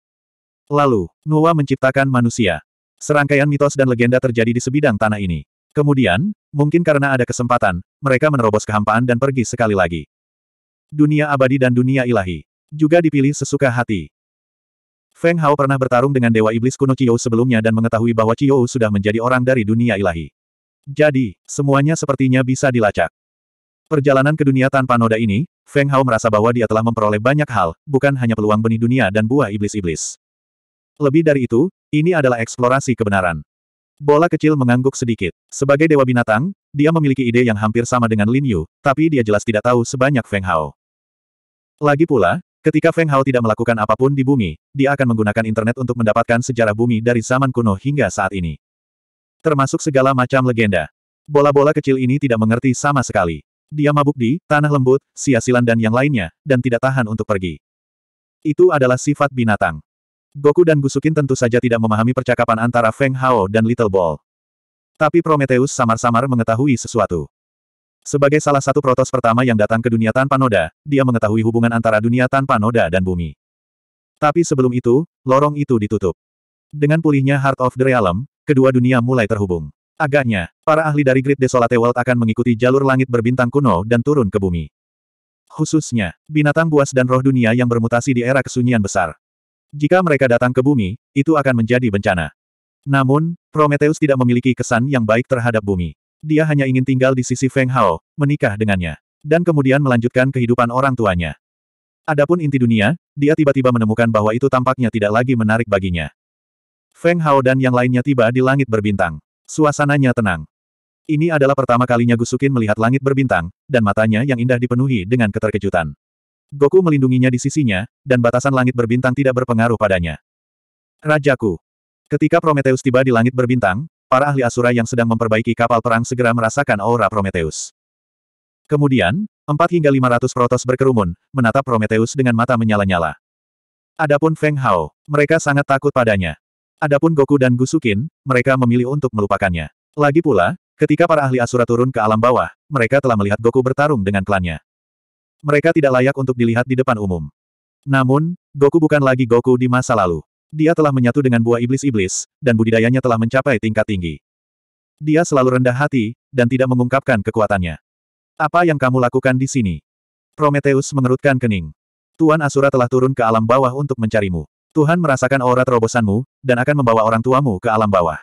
Lalu, Nuwa menciptakan manusia. Serangkaian mitos dan legenda terjadi di sebidang tanah ini. Kemudian, mungkin karena ada kesempatan, mereka menerobos kehampaan dan pergi sekali lagi. Dunia abadi dan dunia ilahi. Juga dipilih sesuka hati. Feng Hao pernah bertarung dengan Dewa Iblis kuno Chiou sebelumnya dan mengetahui bahwa Chiou sudah menjadi orang dari dunia ilahi. Jadi, semuanya sepertinya bisa dilacak. Perjalanan ke dunia tanpa noda ini, Feng Hao merasa bahwa dia telah memperoleh banyak hal, bukan hanya peluang benih dunia dan buah iblis-iblis. Lebih dari itu, ini adalah eksplorasi kebenaran. Bola kecil mengangguk sedikit. Sebagai dewa binatang, dia memiliki ide yang hampir sama dengan Lin Yu, tapi dia jelas tidak tahu sebanyak Feng Hao. Lagi pula, ketika Feng Hao tidak melakukan apapun di bumi, dia akan menggunakan internet untuk mendapatkan sejarah bumi dari zaman kuno hingga saat ini. Termasuk segala macam legenda. Bola-bola kecil ini tidak mengerti sama sekali. Dia mabuk di tanah lembut, sia sia-silan dan yang lainnya, dan tidak tahan untuk pergi. Itu adalah sifat binatang. Goku dan Gusukin tentu saja tidak memahami percakapan antara Feng Hao dan Little Ball. Tapi Prometheus samar-samar mengetahui sesuatu. Sebagai salah satu protos pertama yang datang ke dunia tanpa noda, dia mengetahui hubungan antara dunia tanpa noda dan bumi. Tapi sebelum itu, lorong itu ditutup. Dengan pulihnya Heart of the Realm, kedua dunia mulai terhubung. Agaknya, para ahli dari Great Desolate World akan mengikuti jalur langit berbintang kuno dan turun ke bumi. Khususnya, binatang buas dan roh dunia yang bermutasi di era kesunyian besar. Jika mereka datang ke bumi, itu akan menjadi bencana. Namun, Prometheus tidak memiliki kesan yang baik terhadap bumi. Dia hanya ingin tinggal di sisi Feng Hao, menikah dengannya, dan kemudian melanjutkan kehidupan orang tuanya. Adapun inti dunia, dia tiba-tiba menemukan bahwa itu tampaknya tidak lagi menarik baginya. Feng Hao dan yang lainnya tiba di langit berbintang. Suasananya tenang. Ini adalah pertama kalinya Gusukin melihat langit berbintang, dan matanya yang indah dipenuhi dengan keterkejutan. Goku melindunginya di sisinya, dan batasan langit berbintang tidak berpengaruh padanya. Rajaku. Ketika Prometheus tiba di langit berbintang, para ahli Asura yang sedang memperbaiki kapal perang segera merasakan aura Prometheus. Kemudian, 4 hingga 500 Protos berkerumun, menatap Prometheus dengan mata menyala-nyala. Adapun Feng Hao, mereka sangat takut padanya. Adapun Goku dan Gusukin, mereka memilih untuk melupakannya. Lagi pula, ketika para ahli Asura turun ke alam bawah, mereka telah melihat Goku bertarung dengan klannya. Mereka tidak layak untuk dilihat di depan umum. Namun, Goku bukan lagi Goku di masa lalu. Dia telah menyatu dengan buah iblis-iblis, dan budidayanya telah mencapai tingkat tinggi. Dia selalu rendah hati, dan tidak mengungkapkan kekuatannya. Apa yang kamu lakukan di sini? Prometheus mengerutkan kening. Tuan Asura telah turun ke alam bawah untuk mencarimu. Tuhan merasakan aura terobosanmu, dan akan membawa orang tuamu ke alam bawah.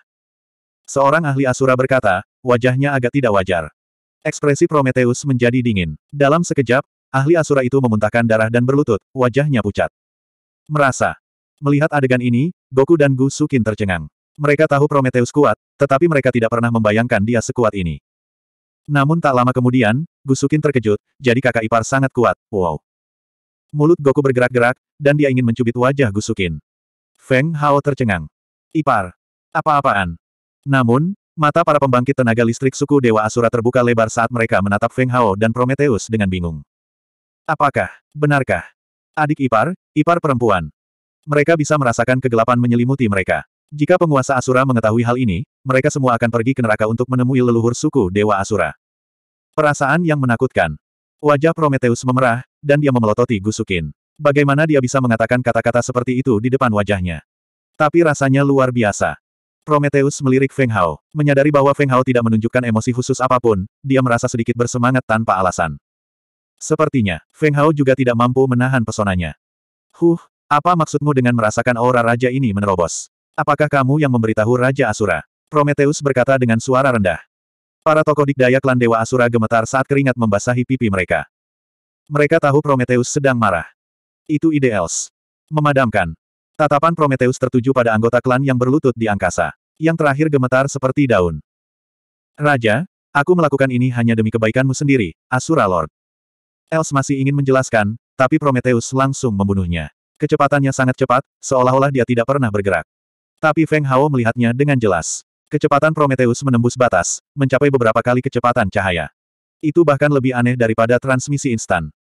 Seorang ahli Asura berkata, wajahnya agak tidak wajar. Ekspresi Prometheus menjadi dingin. Dalam sekejap, ahli Asura itu memuntahkan darah dan berlutut, wajahnya pucat. Merasa. Melihat adegan ini, Goku dan Gu Sukin tercengang. Mereka tahu Prometheus kuat, tetapi mereka tidak pernah membayangkan dia sekuat ini. Namun tak lama kemudian, Gusukin terkejut, jadi kakak ipar sangat kuat, wow. Mulut Goku bergerak-gerak, dan dia ingin mencubit wajah Gusukin. Feng Hao tercengang. Ipar. Apa-apaan? Namun, mata para pembangkit tenaga listrik suku Dewa Asura terbuka lebar saat mereka menatap Feng Hao dan Prometheus dengan bingung. Apakah? Benarkah? Adik ipar, ipar perempuan. Mereka bisa merasakan kegelapan menyelimuti mereka. Jika penguasa Asura mengetahui hal ini, mereka semua akan pergi ke neraka untuk menemui leluhur suku Dewa Asura. Perasaan yang menakutkan. Wajah Prometheus memerah, dan dia memelototi Gusukin. Bagaimana dia bisa mengatakan kata-kata seperti itu di depan wajahnya? Tapi rasanya luar biasa. Prometheus melirik Feng Hao, menyadari bahwa Feng Hao tidak menunjukkan emosi khusus apapun, dia merasa sedikit bersemangat tanpa alasan. Sepertinya, Feng Hao juga tidak mampu menahan pesonanya. Huh, apa maksudmu dengan merasakan aura raja ini menerobos? Apakah kamu yang memberitahu Raja Asura? Prometheus berkata dengan suara rendah. Para tokoh dikdaya klan Dewa Asura gemetar saat keringat membasahi pipi mereka. Mereka tahu Prometheus sedang marah. Itu ide Els. Memadamkan. Tatapan Prometheus tertuju pada anggota klan yang berlutut di angkasa. Yang terakhir gemetar seperti daun. Raja, aku melakukan ini hanya demi kebaikanmu sendiri, Asura Lord. Els masih ingin menjelaskan, tapi Prometheus langsung membunuhnya. Kecepatannya sangat cepat, seolah-olah dia tidak pernah bergerak. Tapi Feng Hao melihatnya dengan jelas. Kecepatan Prometheus menembus batas, mencapai beberapa kali kecepatan cahaya. Itu bahkan lebih aneh daripada transmisi instan.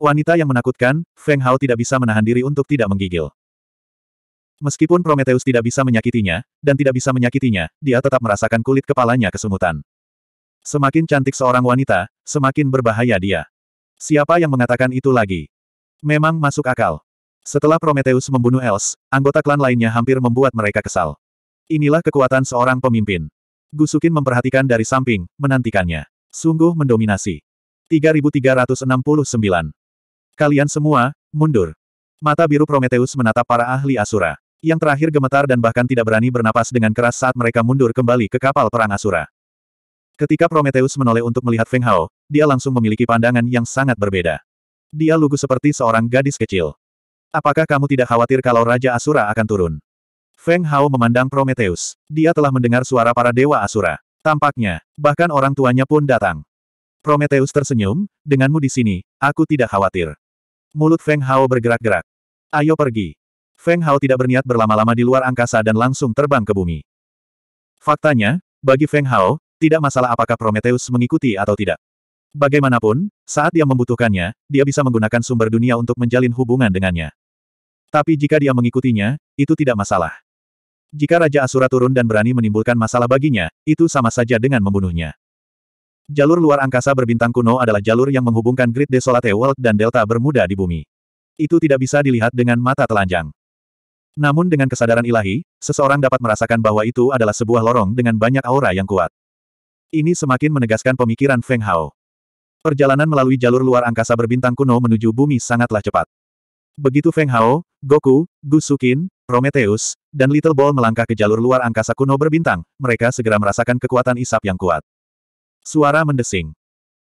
Wanita yang menakutkan, Feng Hao tidak bisa menahan diri untuk tidak menggigil. Meskipun Prometheus tidak bisa menyakitinya, dan tidak bisa menyakitinya, dia tetap merasakan kulit kepalanya kesemutan. Semakin cantik seorang wanita, semakin berbahaya dia. Siapa yang mengatakan itu lagi? Memang masuk akal. Setelah Prometheus membunuh Els, anggota klan lainnya hampir membuat mereka kesal. Inilah kekuatan seorang pemimpin. Gusukin memperhatikan dari samping, menantikannya. Sungguh mendominasi. 3369. Kalian semua, mundur. Mata biru Prometheus menatap para ahli Asura. Yang terakhir gemetar dan bahkan tidak berani bernapas dengan keras saat mereka mundur kembali ke kapal perang Asura. Ketika Prometheus menoleh untuk melihat Feng Hao, dia langsung memiliki pandangan yang sangat berbeda. Dia lugu seperti seorang gadis kecil. Apakah kamu tidak khawatir kalau Raja Asura akan turun? Feng Hao memandang Prometheus. Dia telah mendengar suara para dewa Asura. Tampaknya, bahkan orang tuanya pun datang. Prometheus tersenyum, denganmu di sini, aku tidak khawatir. Mulut Feng Hao bergerak-gerak. Ayo pergi. Feng Hao tidak berniat berlama-lama di luar angkasa dan langsung terbang ke bumi. Faktanya, bagi Feng Hao, tidak masalah apakah Prometheus mengikuti atau tidak. Bagaimanapun, saat dia membutuhkannya, dia bisa menggunakan sumber dunia untuk menjalin hubungan dengannya. Tapi jika dia mengikutinya, itu tidak masalah. Jika Raja Asura turun dan berani menimbulkan masalah baginya, itu sama saja dengan membunuhnya. Jalur luar angkasa berbintang kuno adalah jalur yang menghubungkan Grid Desolate World dan Delta Bermuda di bumi. Itu tidak bisa dilihat dengan mata telanjang. Namun dengan kesadaran ilahi, seseorang dapat merasakan bahwa itu adalah sebuah lorong dengan banyak aura yang kuat. Ini semakin menegaskan pemikiran Feng Hao. Perjalanan melalui jalur luar angkasa berbintang kuno menuju bumi sangatlah cepat. Begitu Feng Hao, Goku, Gu Sukin, Prometheus, dan Little Ball melangkah ke jalur luar angkasa kuno berbintang, mereka segera merasakan kekuatan isap yang kuat. Suara mendesing.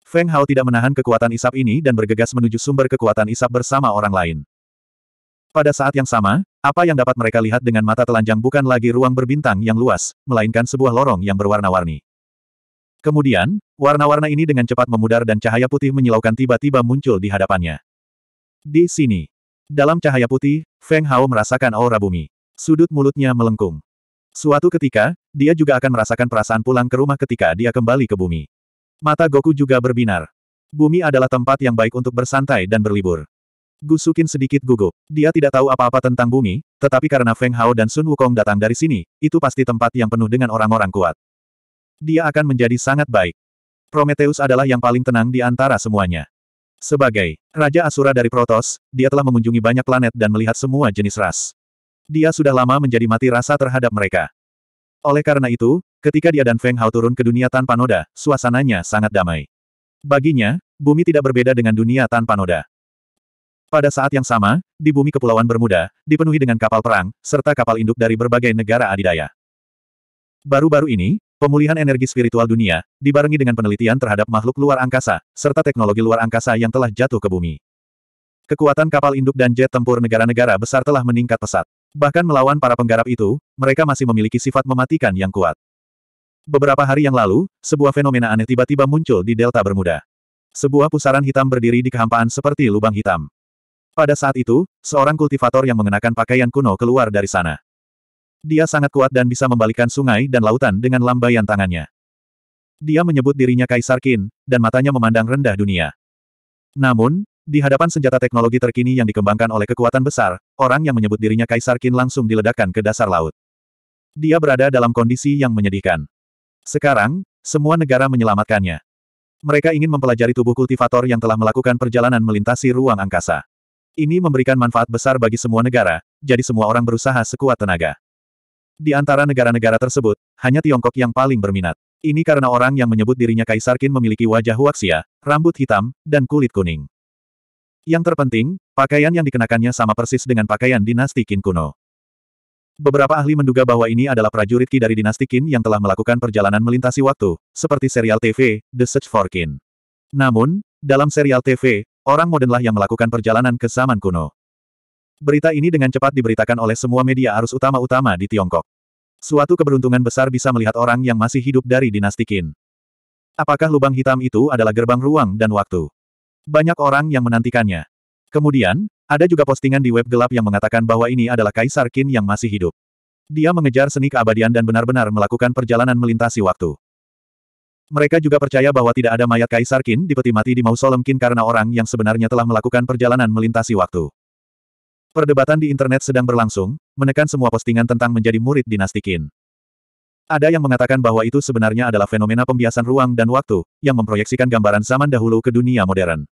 Feng Hao tidak menahan kekuatan isap ini dan bergegas menuju sumber kekuatan isap bersama orang lain. Pada saat yang sama, apa yang dapat mereka lihat dengan mata telanjang bukan lagi ruang berbintang yang luas, melainkan sebuah lorong yang berwarna-warni. Kemudian, warna-warna ini dengan cepat memudar dan cahaya putih menyilaukan tiba-tiba muncul di hadapannya. Di sini, dalam cahaya putih, Feng Hao merasakan aura bumi. Sudut mulutnya melengkung. Suatu ketika, dia juga akan merasakan perasaan pulang ke rumah ketika dia kembali ke bumi. Mata Goku juga berbinar. Bumi adalah tempat yang baik untuk bersantai dan berlibur. Gusukin sedikit gugup. Dia tidak tahu apa-apa tentang bumi, tetapi karena Feng Hao dan Sun Wukong datang dari sini, itu pasti tempat yang penuh dengan orang-orang kuat. Dia akan menjadi sangat baik. Prometheus adalah yang paling tenang di antara semuanya. Sebagai Raja Asura dari Protos, dia telah mengunjungi banyak planet dan melihat semua jenis ras. Dia sudah lama menjadi mati rasa terhadap mereka. Oleh karena itu, ketika dia dan Feng Hao turun ke dunia tanpa noda, suasananya sangat damai. Baginya, bumi tidak berbeda dengan dunia tanpa noda. Pada saat yang sama, di bumi Kepulauan Bermuda, dipenuhi dengan kapal perang, serta kapal induk dari berbagai negara adidaya. Baru-baru ini, Pemulihan energi spiritual dunia, dibarengi dengan penelitian terhadap makhluk luar angkasa, serta teknologi luar angkasa yang telah jatuh ke bumi. Kekuatan kapal induk dan jet tempur negara-negara besar telah meningkat pesat. Bahkan melawan para penggarap itu, mereka masih memiliki sifat mematikan yang kuat. Beberapa hari yang lalu, sebuah fenomena aneh tiba-tiba muncul di Delta Bermuda. Sebuah pusaran hitam berdiri di kehampaan seperti lubang hitam. Pada saat itu, seorang kultivator yang mengenakan pakaian kuno keluar dari sana. Dia sangat kuat dan bisa membalikan sungai dan lautan dengan lambaian tangannya. Dia menyebut dirinya Kaisar Qin, dan matanya memandang rendah dunia. Namun, di hadapan senjata teknologi terkini yang dikembangkan oleh kekuatan besar, orang yang menyebut dirinya Kaisar Qin langsung diledakkan ke dasar laut. Dia berada dalam kondisi yang menyedihkan. Sekarang, semua negara menyelamatkannya. Mereka ingin mempelajari tubuh kultivator yang telah melakukan perjalanan melintasi ruang angkasa. Ini memberikan manfaat besar bagi semua negara, jadi semua orang berusaha sekuat tenaga. Di antara negara-negara tersebut, hanya Tiongkok yang paling berminat. Ini karena orang yang menyebut dirinya Kaisar Qin memiliki wajah huaxia, rambut hitam, dan kulit kuning. Yang terpenting, pakaian yang dikenakannya sama persis dengan pakaian dinasti Qin kuno. Beberapa ahli menduga bahwa ini adalah prajurit Qi dari dinasti Qin yang telah melakukan perjalanan melintasi waktu, seperti serial TV, The Search for Qin. Namun, dalam serial TV, orang modernlah yang melakukan perjalanan ke zaman kuno. Berita ini dengan cepat diberitakan oleh semua media arus utama-utama di Tiongkok. Suatu keberuntungan besar bisa melihat orang yang masih hidup dari dinasti Qin. Apakah lubang hitam itu adalah gerbang ruang dan waktu? Banyak orang yang menantikannya. Kemudian, ada juga postingan di web gelap yang mengatakan bahwa ini adalah Kaisar Qin yang masih hidup. Dia mengejar seni keabadian dan benar-benar melakukan perjalanan melintasi waktu. Mereka juga percaya bahwa tidak ada mayat Kaisar Qin di peti mati di mausoleum Qin karena orang yang sebenarnya telah melakukan perjalanan melintasi waktu. Perdebatan di internet sedang berlangsung, menekan semua postingan tentang menjadi murid dinasti Qin. Ada yang mengatakan bahwa itu sebenarnya adalah fenomena pembiasan ruang dan waktu, yang memproyeksikan gambaran zaman dahulu ke dunia modern.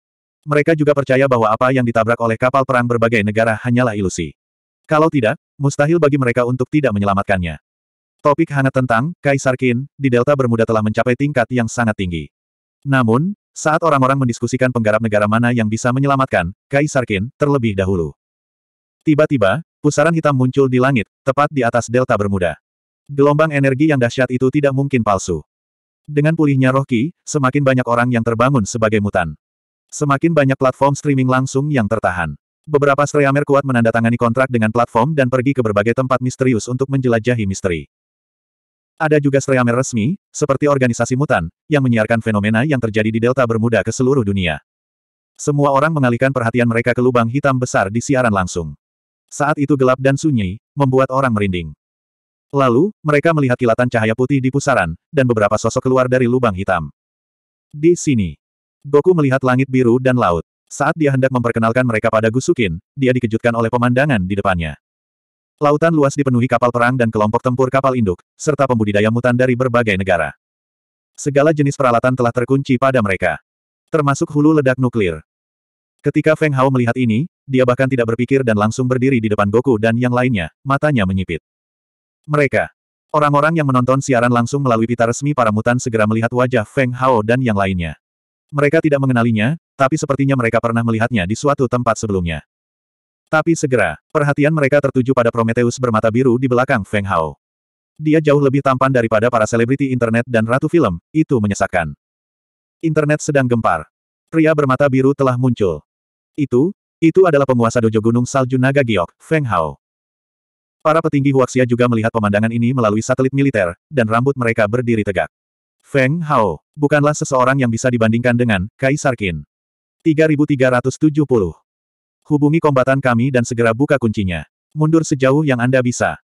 Mereka juga percaya bahwa apa yang ditabrak oleh kapal perang berbagai negara hanyalah ilusi. Kalau tidak, mustahil bagi mereka untuk tidak menyelamatkannya. Topik hangat tentang Kaisar Qin di Delta Bermuda telah mencapai tingkat yang sangat tinggi. Namun, saat orang-orang mendiskusikan penggarap negara mana yang bisa menyelamatkan Kaisar Qin terlebih dahulu, Tiba-tiba, pusaran hitam muncul di langit, tepat di atas delta bermuda. Gelombang energi yang dahsyat itu tidak mungkin palsu. Dengan pulihnya roh semakin banyak orang yang terbangun sebagai mutan. Semakin banyak platform streaming langsung yang tertahan. Beberapa Streamer kuat menandatangani kontrak dengan platform dan pergi ke berbagai tempat misterius untuk menjelajahi misteri. Ada juga streamer resmi, seperti organisasi mutan, yang menyiarkan fenomena yang terjadi di Delta Bermuda ke seluruh dunia. Semua orang mengalihkan perhatian mereka ke lubang hitam besar di siaran langsung. Saat itu gelap dan sunyi, membuat orang merinding. Lalu, mereka melihat kilatan cahaya putih di pusaran, dan beberapa sosok keluar dari lubang hitam. Di sini, Goku melihat langit biru dan laut. Saat dia hendak memperkenalkan mereka pada Gusukin, dia dikejutkan oleh pemandangan di depannya. Lautan luas dipenuhi kapal perang dan kelompok tempur kapal induk, serta pembudidaya mutan dari berbagai negara. Segala jenis peralatan telah terkunci pada mereka. Termasuk hulu ledak nuklir. Ketika Feng Hao melihat ini, dia bahkan tidak berpikir dan langsung berdiri di depan Goku dan yang lainnya, matanya menyipit. Mereka. Orang-orang yang menonton siaran langsung melalui pita resmi para mutan segera melihat wajah Feng Hao dan yang lainnya. Mereka tidak mengenalinya, tapi sepertinya mereka pernah melihatnya di suatu tempat sebelumnya. Tapi segera, perhatian mereka tertuju pada Prometheus bermata biru di belakang Feng Hao. Dia jauh lebih tampan daripada para selebriti internet dan ratu film, itu menyesakkan. Internet sedang gempar. Pria bermata biru telah muncul. Itu, itu adalah penguasa dojo gunung salju naga giok, Feng Hao. Para petinggi Huaxia juga melihat pemandangan ini melalui satelit militer, dan rambut mereka berdiri tegak. Feng Hao, bukanlah seseorang yang bisa dibandingkan dengan Kaisar Qin. 3370. Hubungi kombatan kami dan segera buka kuncinya. Mundur sejauh yang Anda bisa.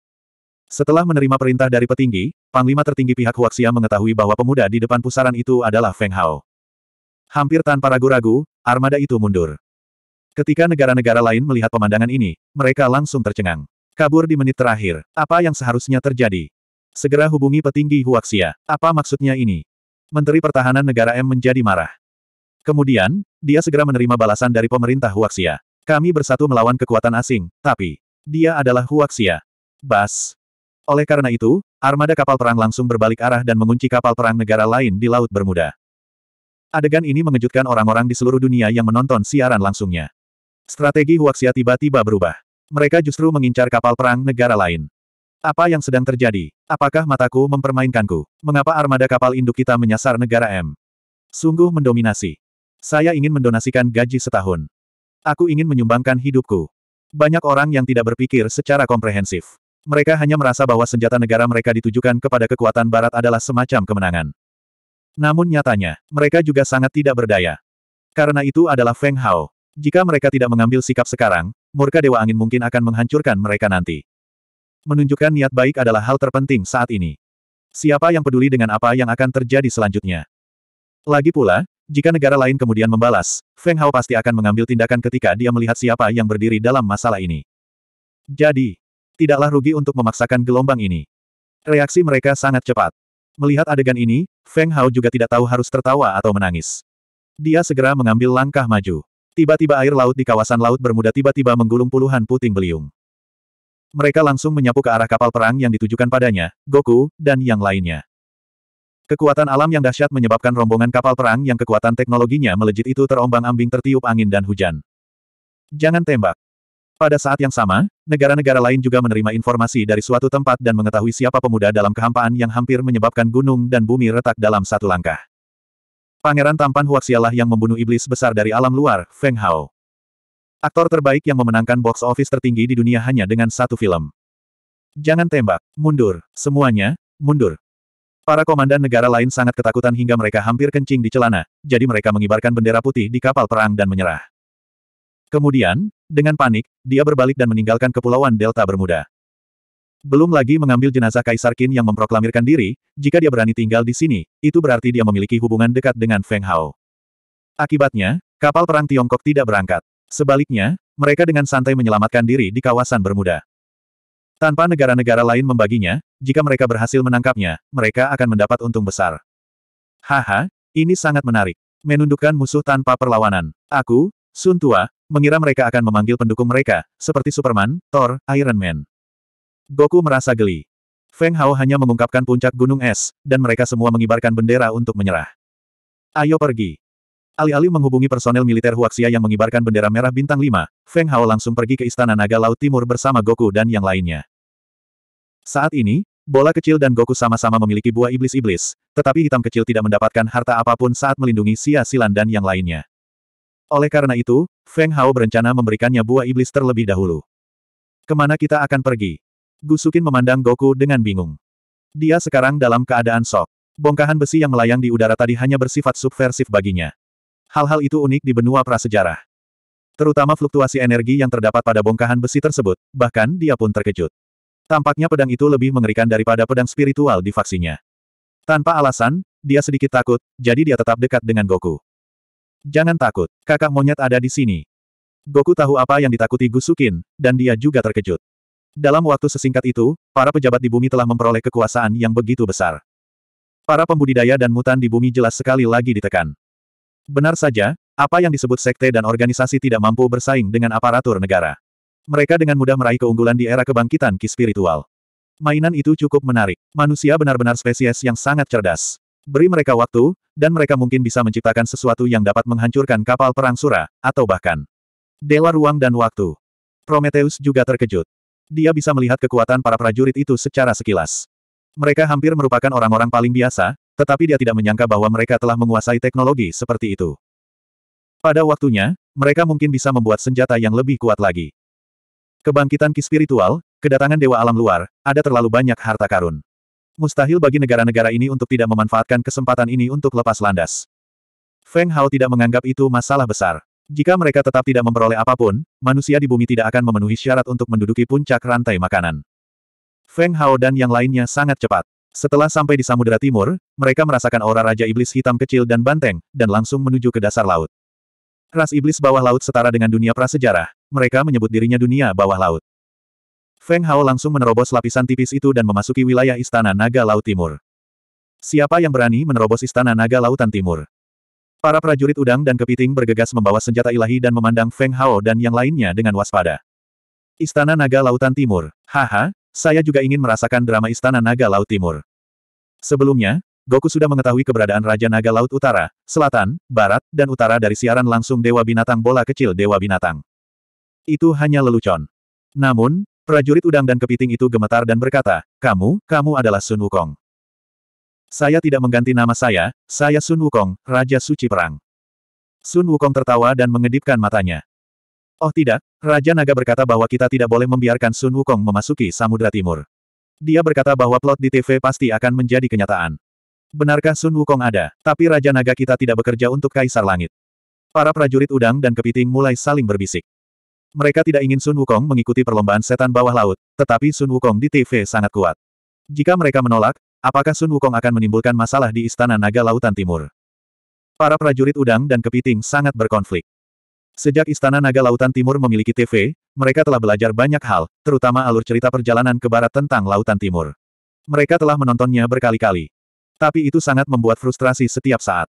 Setelah menerima perintah dari petinggi, panglima tertinggi pihak Huaxia mengetahui bahwa pemuda di depan pusaran itu adalah Feng Hao. Hampir tanpa ragu-ragu, armada itu mundur. Ketika negara-negara lain melihat pemandangan ini, mereka langsung tercengang. Kabur di menit terakhir, apa yang seharusnya terjadi? Segera hubungi petinggi Huaxia. Apa maksudnya ini? Menteri Pertahanan Negara M menjadi marah. Kemudian, dia segera menerima balasan dari pemerintah Huaxia. Kami bersatu melawan kekuatan asing, tapi dia adalah Huaxia. Bas. Oleh karena itu, armada kapal perang langsung berbalik arah dan mengunci kapal perang negara lain di Laut Bermuda. Adegan ini mengejutkan orang-orang di seluruh dunia yang menonton siaran langsungnya. Strategi Huaxia tiba-tiba berubah. Mereka justru mengincar kapal perang negara lain. Apa yang sedang terjadi? Apakah mataku mempermainkanku? Mengapa armada kapal induk kita menyasar negara M? Sungguh mendominasi. Saya ingin mendonasikan gaji setahun. Aku ingin menyumbangkan hidupku. Banyak orang yang tidak berpikir secara komprehensif. Mereka hanya merasa bahwa senjata negara mereka ditujukan kepada kekuatan barat adalah semacam kemenangan. Namun nyatanya, mereka juga sangat tidak berdaya. Karena itu adalah Feng Hao. Jika mereka tidak mengambil sikap sekarang, murka Dewa Angin mungkin akan menghancurkan mereka nanti. Menunjukkan niat baik adalah hal terpenting saat ini. Siapa yang peduli dengan apa yang akan terjadi selanjutnya? Lagi pula, jika negara lain kemudian membalas, Feng Hao pasti akan mengambil tindakan ketika dia melihat siapa yang berdiri dalam masalah ini. Jadi, tidaklah rugi untuk memaksakan gelombang ini. Reaksi mereka sangat cepat. Melihat adegan ini, Feng Hao juga tidak tahu harus tertawa atau menangis. Dia segera mengambil langkah maju. Tiba-tiba air laut di kawasan laut Bermuda tiba-tiba menggulung puluhan puting beliung. Mereka langsung menyapu ke arah kapal perang yang ditujukan padanya, Goku, dan yang lainnya. Kekuatan alam yang dahsyat menyebabkan rombongan kapal perang yang kekuatan teknologinya melejit itu terombang-ambing tertiup angin dan hujan. Jangan tembak. Pada saat yang sama, negara-negara lain juga menerima informasi dari suatu tempat dan mengetahui siapa pemuda dalam kehampaan yang hampir menyebabkan gunung dan bumi retak dalam satu langkah. Pangeran tampan Huaxialah yang membunuh iblis besar dari alam luar, Feng Hao. Aktor terbaik yang memenangkan box office tertinggi di dunia hanya dengan satu film. Jangan tembak, mundur, semuanya, mundur. Para komandan negara lain sangat ketakutan hingga mereka hampir kencing di celana, jadi mereka mengibarkan bendera putih di kapal perang dan menyerah. Kemudian, dengan panik, dia berbalik dan meninggalkan kepulauan Delta Bermuda. Belum lagi mengambil jenazah Kaisar Qin yang memproklamirkan diri, jika dia berani tinggal di sini, itu berarti dia memiliki hubungan dekat dengan Feng Hao. Akibatnya, kapal perang Tiongkok tidak berangkat. Sebaliknya, mereka dengan santai menyelamatkan diri di kawasan Bermuda. Tanpa negara-negara lain membaginya, jika mereka berhasil menangkapnya, mereka akan mendapat untung besar. Haha, ini sangat menarik. Menundukkan musuh tanpa perlawanan. Aku, Sun Tua, mengira mereka akan memanggil pendukung mereka, seperti Superman, Thor, Iron Man. Goku merasa geli. Feng Hao hanya mengungkapkan puncak gunung es, dan mereka semua mengibarkan bendera untuk menyerah. Ayo pergi. Alih-alih menghubungi personel militer Huaxia yang mengibarkan bendera merah bintang 5, Feng Hao langsung pergi ke Istana Naga Laut Timur bersama Goku dan yang lainnya. Saat ini, bola kecil dan Goku sama-sama memiliki buah iblis-iblis, tetapi hitam kecil tidak mendapatkan harta apapun saat melindungi Sia Silan dan yang lainnya. Oleh karena itu, Feng Hao berencana memberikannya buah iblis terlebih dahulu. Kemana kita akan pergi? Gusukin memandang Goku dengan bingung. Dia sekarang dalam keadaan sok. Bongkahan besi yang melayang di udara tadi hanya bersifat subversif baginya. Hal-hal itu unik di benua prasejarah. Terutama fluktuasi energi yang terdapat pada bongkahan besi tersebut, bahkan dia pun terkejut. Tampaknya pedang itu lebih mengerikan daripada pedang spiritual di faksinya. Tanpa alasan, dia sedikit takut, jadi dia tetap dekat dengan Goku. Jangan takut, kakak monyet ada di sini. Goku tahu apa yang ditakuti Gusukin, dan dia juga terkejut. Dalam waktu sesingkat itu, para pejabat di bumi telah memperoleh kekuasaan yang begitu besar. Para pembudidaya dan mutan di bumi jelas sekali lagi ditekan. Benar saja, apa yang disebut sekte dan organisasi tidak mampu bersaing dengan aparatur negara. Mereka dengan mudah meraih keunggulan di era kebangkitan ki spiritual. Mainan itu cukup menarik. Manusia benar-benar spesies yang sangat cerdas. Beri mereka waktu, dan mereka mungkin bisa menciptakan sesuatu yang dapat menghancurkan kapal perang Sura, atau bahkan Dela Ruang dan Waktu. Prometheus juga terkejut. Dia bisa melihat kekuatan para prajurit itu secara sekilas. Mereka hampir merupakan orang-orang paling biasa, tetapi dia tidak menyangka bahwa mereka telah menguasai teknologi seperti itu. Pada waktunya, mereka mungkin bisa membuat senjata yang lebih kuat lagi. Kebangkitan ki spiritual, kedatangan dewa alam luar, ada terlalu banyak harta karun. Mustahil bagi negara-negara ini untuk tidak memanfaatkan kesempatan ini untuk lepas landas. Feng Hao tidak menganggap itu masalah besar. Jika mereka tetap tidak memperoleh apapun, manusia di bumi tidak akan memenuhi syarat untuk menduduki puncak rantai makanan. Feng Hao dan yang lainnya sangat cepat. Setelah sampai di Samudera Timur, mereka merasakan aura Raja Iblis Hitam kecil dan banteng, dan langsung menuju ke dasar laut. Ras Iblis bawah laut setara dengan dunia prasejarah, mereka menyebut dirinya dunia bawah laut. Feng Hao langsung menerobos lapisan tipis itu dan memasuki wilayah Istana Naga Laut Timur. Siapa yang berani menerobos Istana Naga Lautan Timur? Para prajurit udang dan kepiting bergegas membawa senjata ilahi dan memandang Feng Hao dan yang lainnya dengan waspada. Istana Naga Lautan Timur. Haha, saya juga ingin merasakan drama Istana Naga Laut Timur. Sebelumnya, Goku sudah mengetahui keberadaan Raja Naga Laut Utara, Selatan, Barat, dan Utara dari siaran langsung Dewa Binatang Bola Kecil Dewa Binatang. Itu hanya lelucon. Namun, prajurit udang dan kepiting itu gemetar dan berkata, kamu, kamu adalah Sun Wukong. Saya tidak mengganti nama saya, saya Sun Wukong, Raja Suci Perang. Sun Wukong tertawa dan mengedipkan matanya. Oh tidak, Raja Naga berkata bahwa kita tidak boleh membiarkan Sun Wukong memasuki Samudra Timur. Dia berkata bahwa plot di TV pasti akan menjadi kenyataan. Benarkah Sun Wukong ada, tapi Raja Naga kita tidak bekerja untuk Kaisar Langit. Para prajurit udang dan kepiting mulai saling berbisik. Mereka tidak ingin Sun Wukong mengikuti perlombaan setan bawah laut, tetapi Sun Wukong di TV sangat kuat. Jika mereka menolak, Apakah Sun Wukong akan menimbulkan masalah di Istana Naga Lautan Timur? Para prajurit udang dan kepiting sangat berkonflik. Sejak Istana Naga Lautan Timur memiliki TV, mereka telah belajar banyak hal, terutama alur cerita perjalanan ke barat tentang Lautan Timur. Mereka telah menontonnya berkali-kali. Tapi itu sangat membuat frustrasi setiap saat.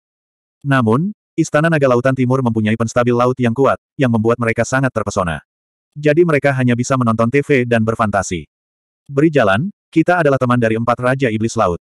Namun, Istana Naga Lautan Timur mempunyai penstabil laut yang kuat, yang membuat mereka sangat terpesona. Jadi mereka hanya bisa menonton TV dan berfantasi. Beri jalan, kita adalah teman dari empat Raja Iblis Laut.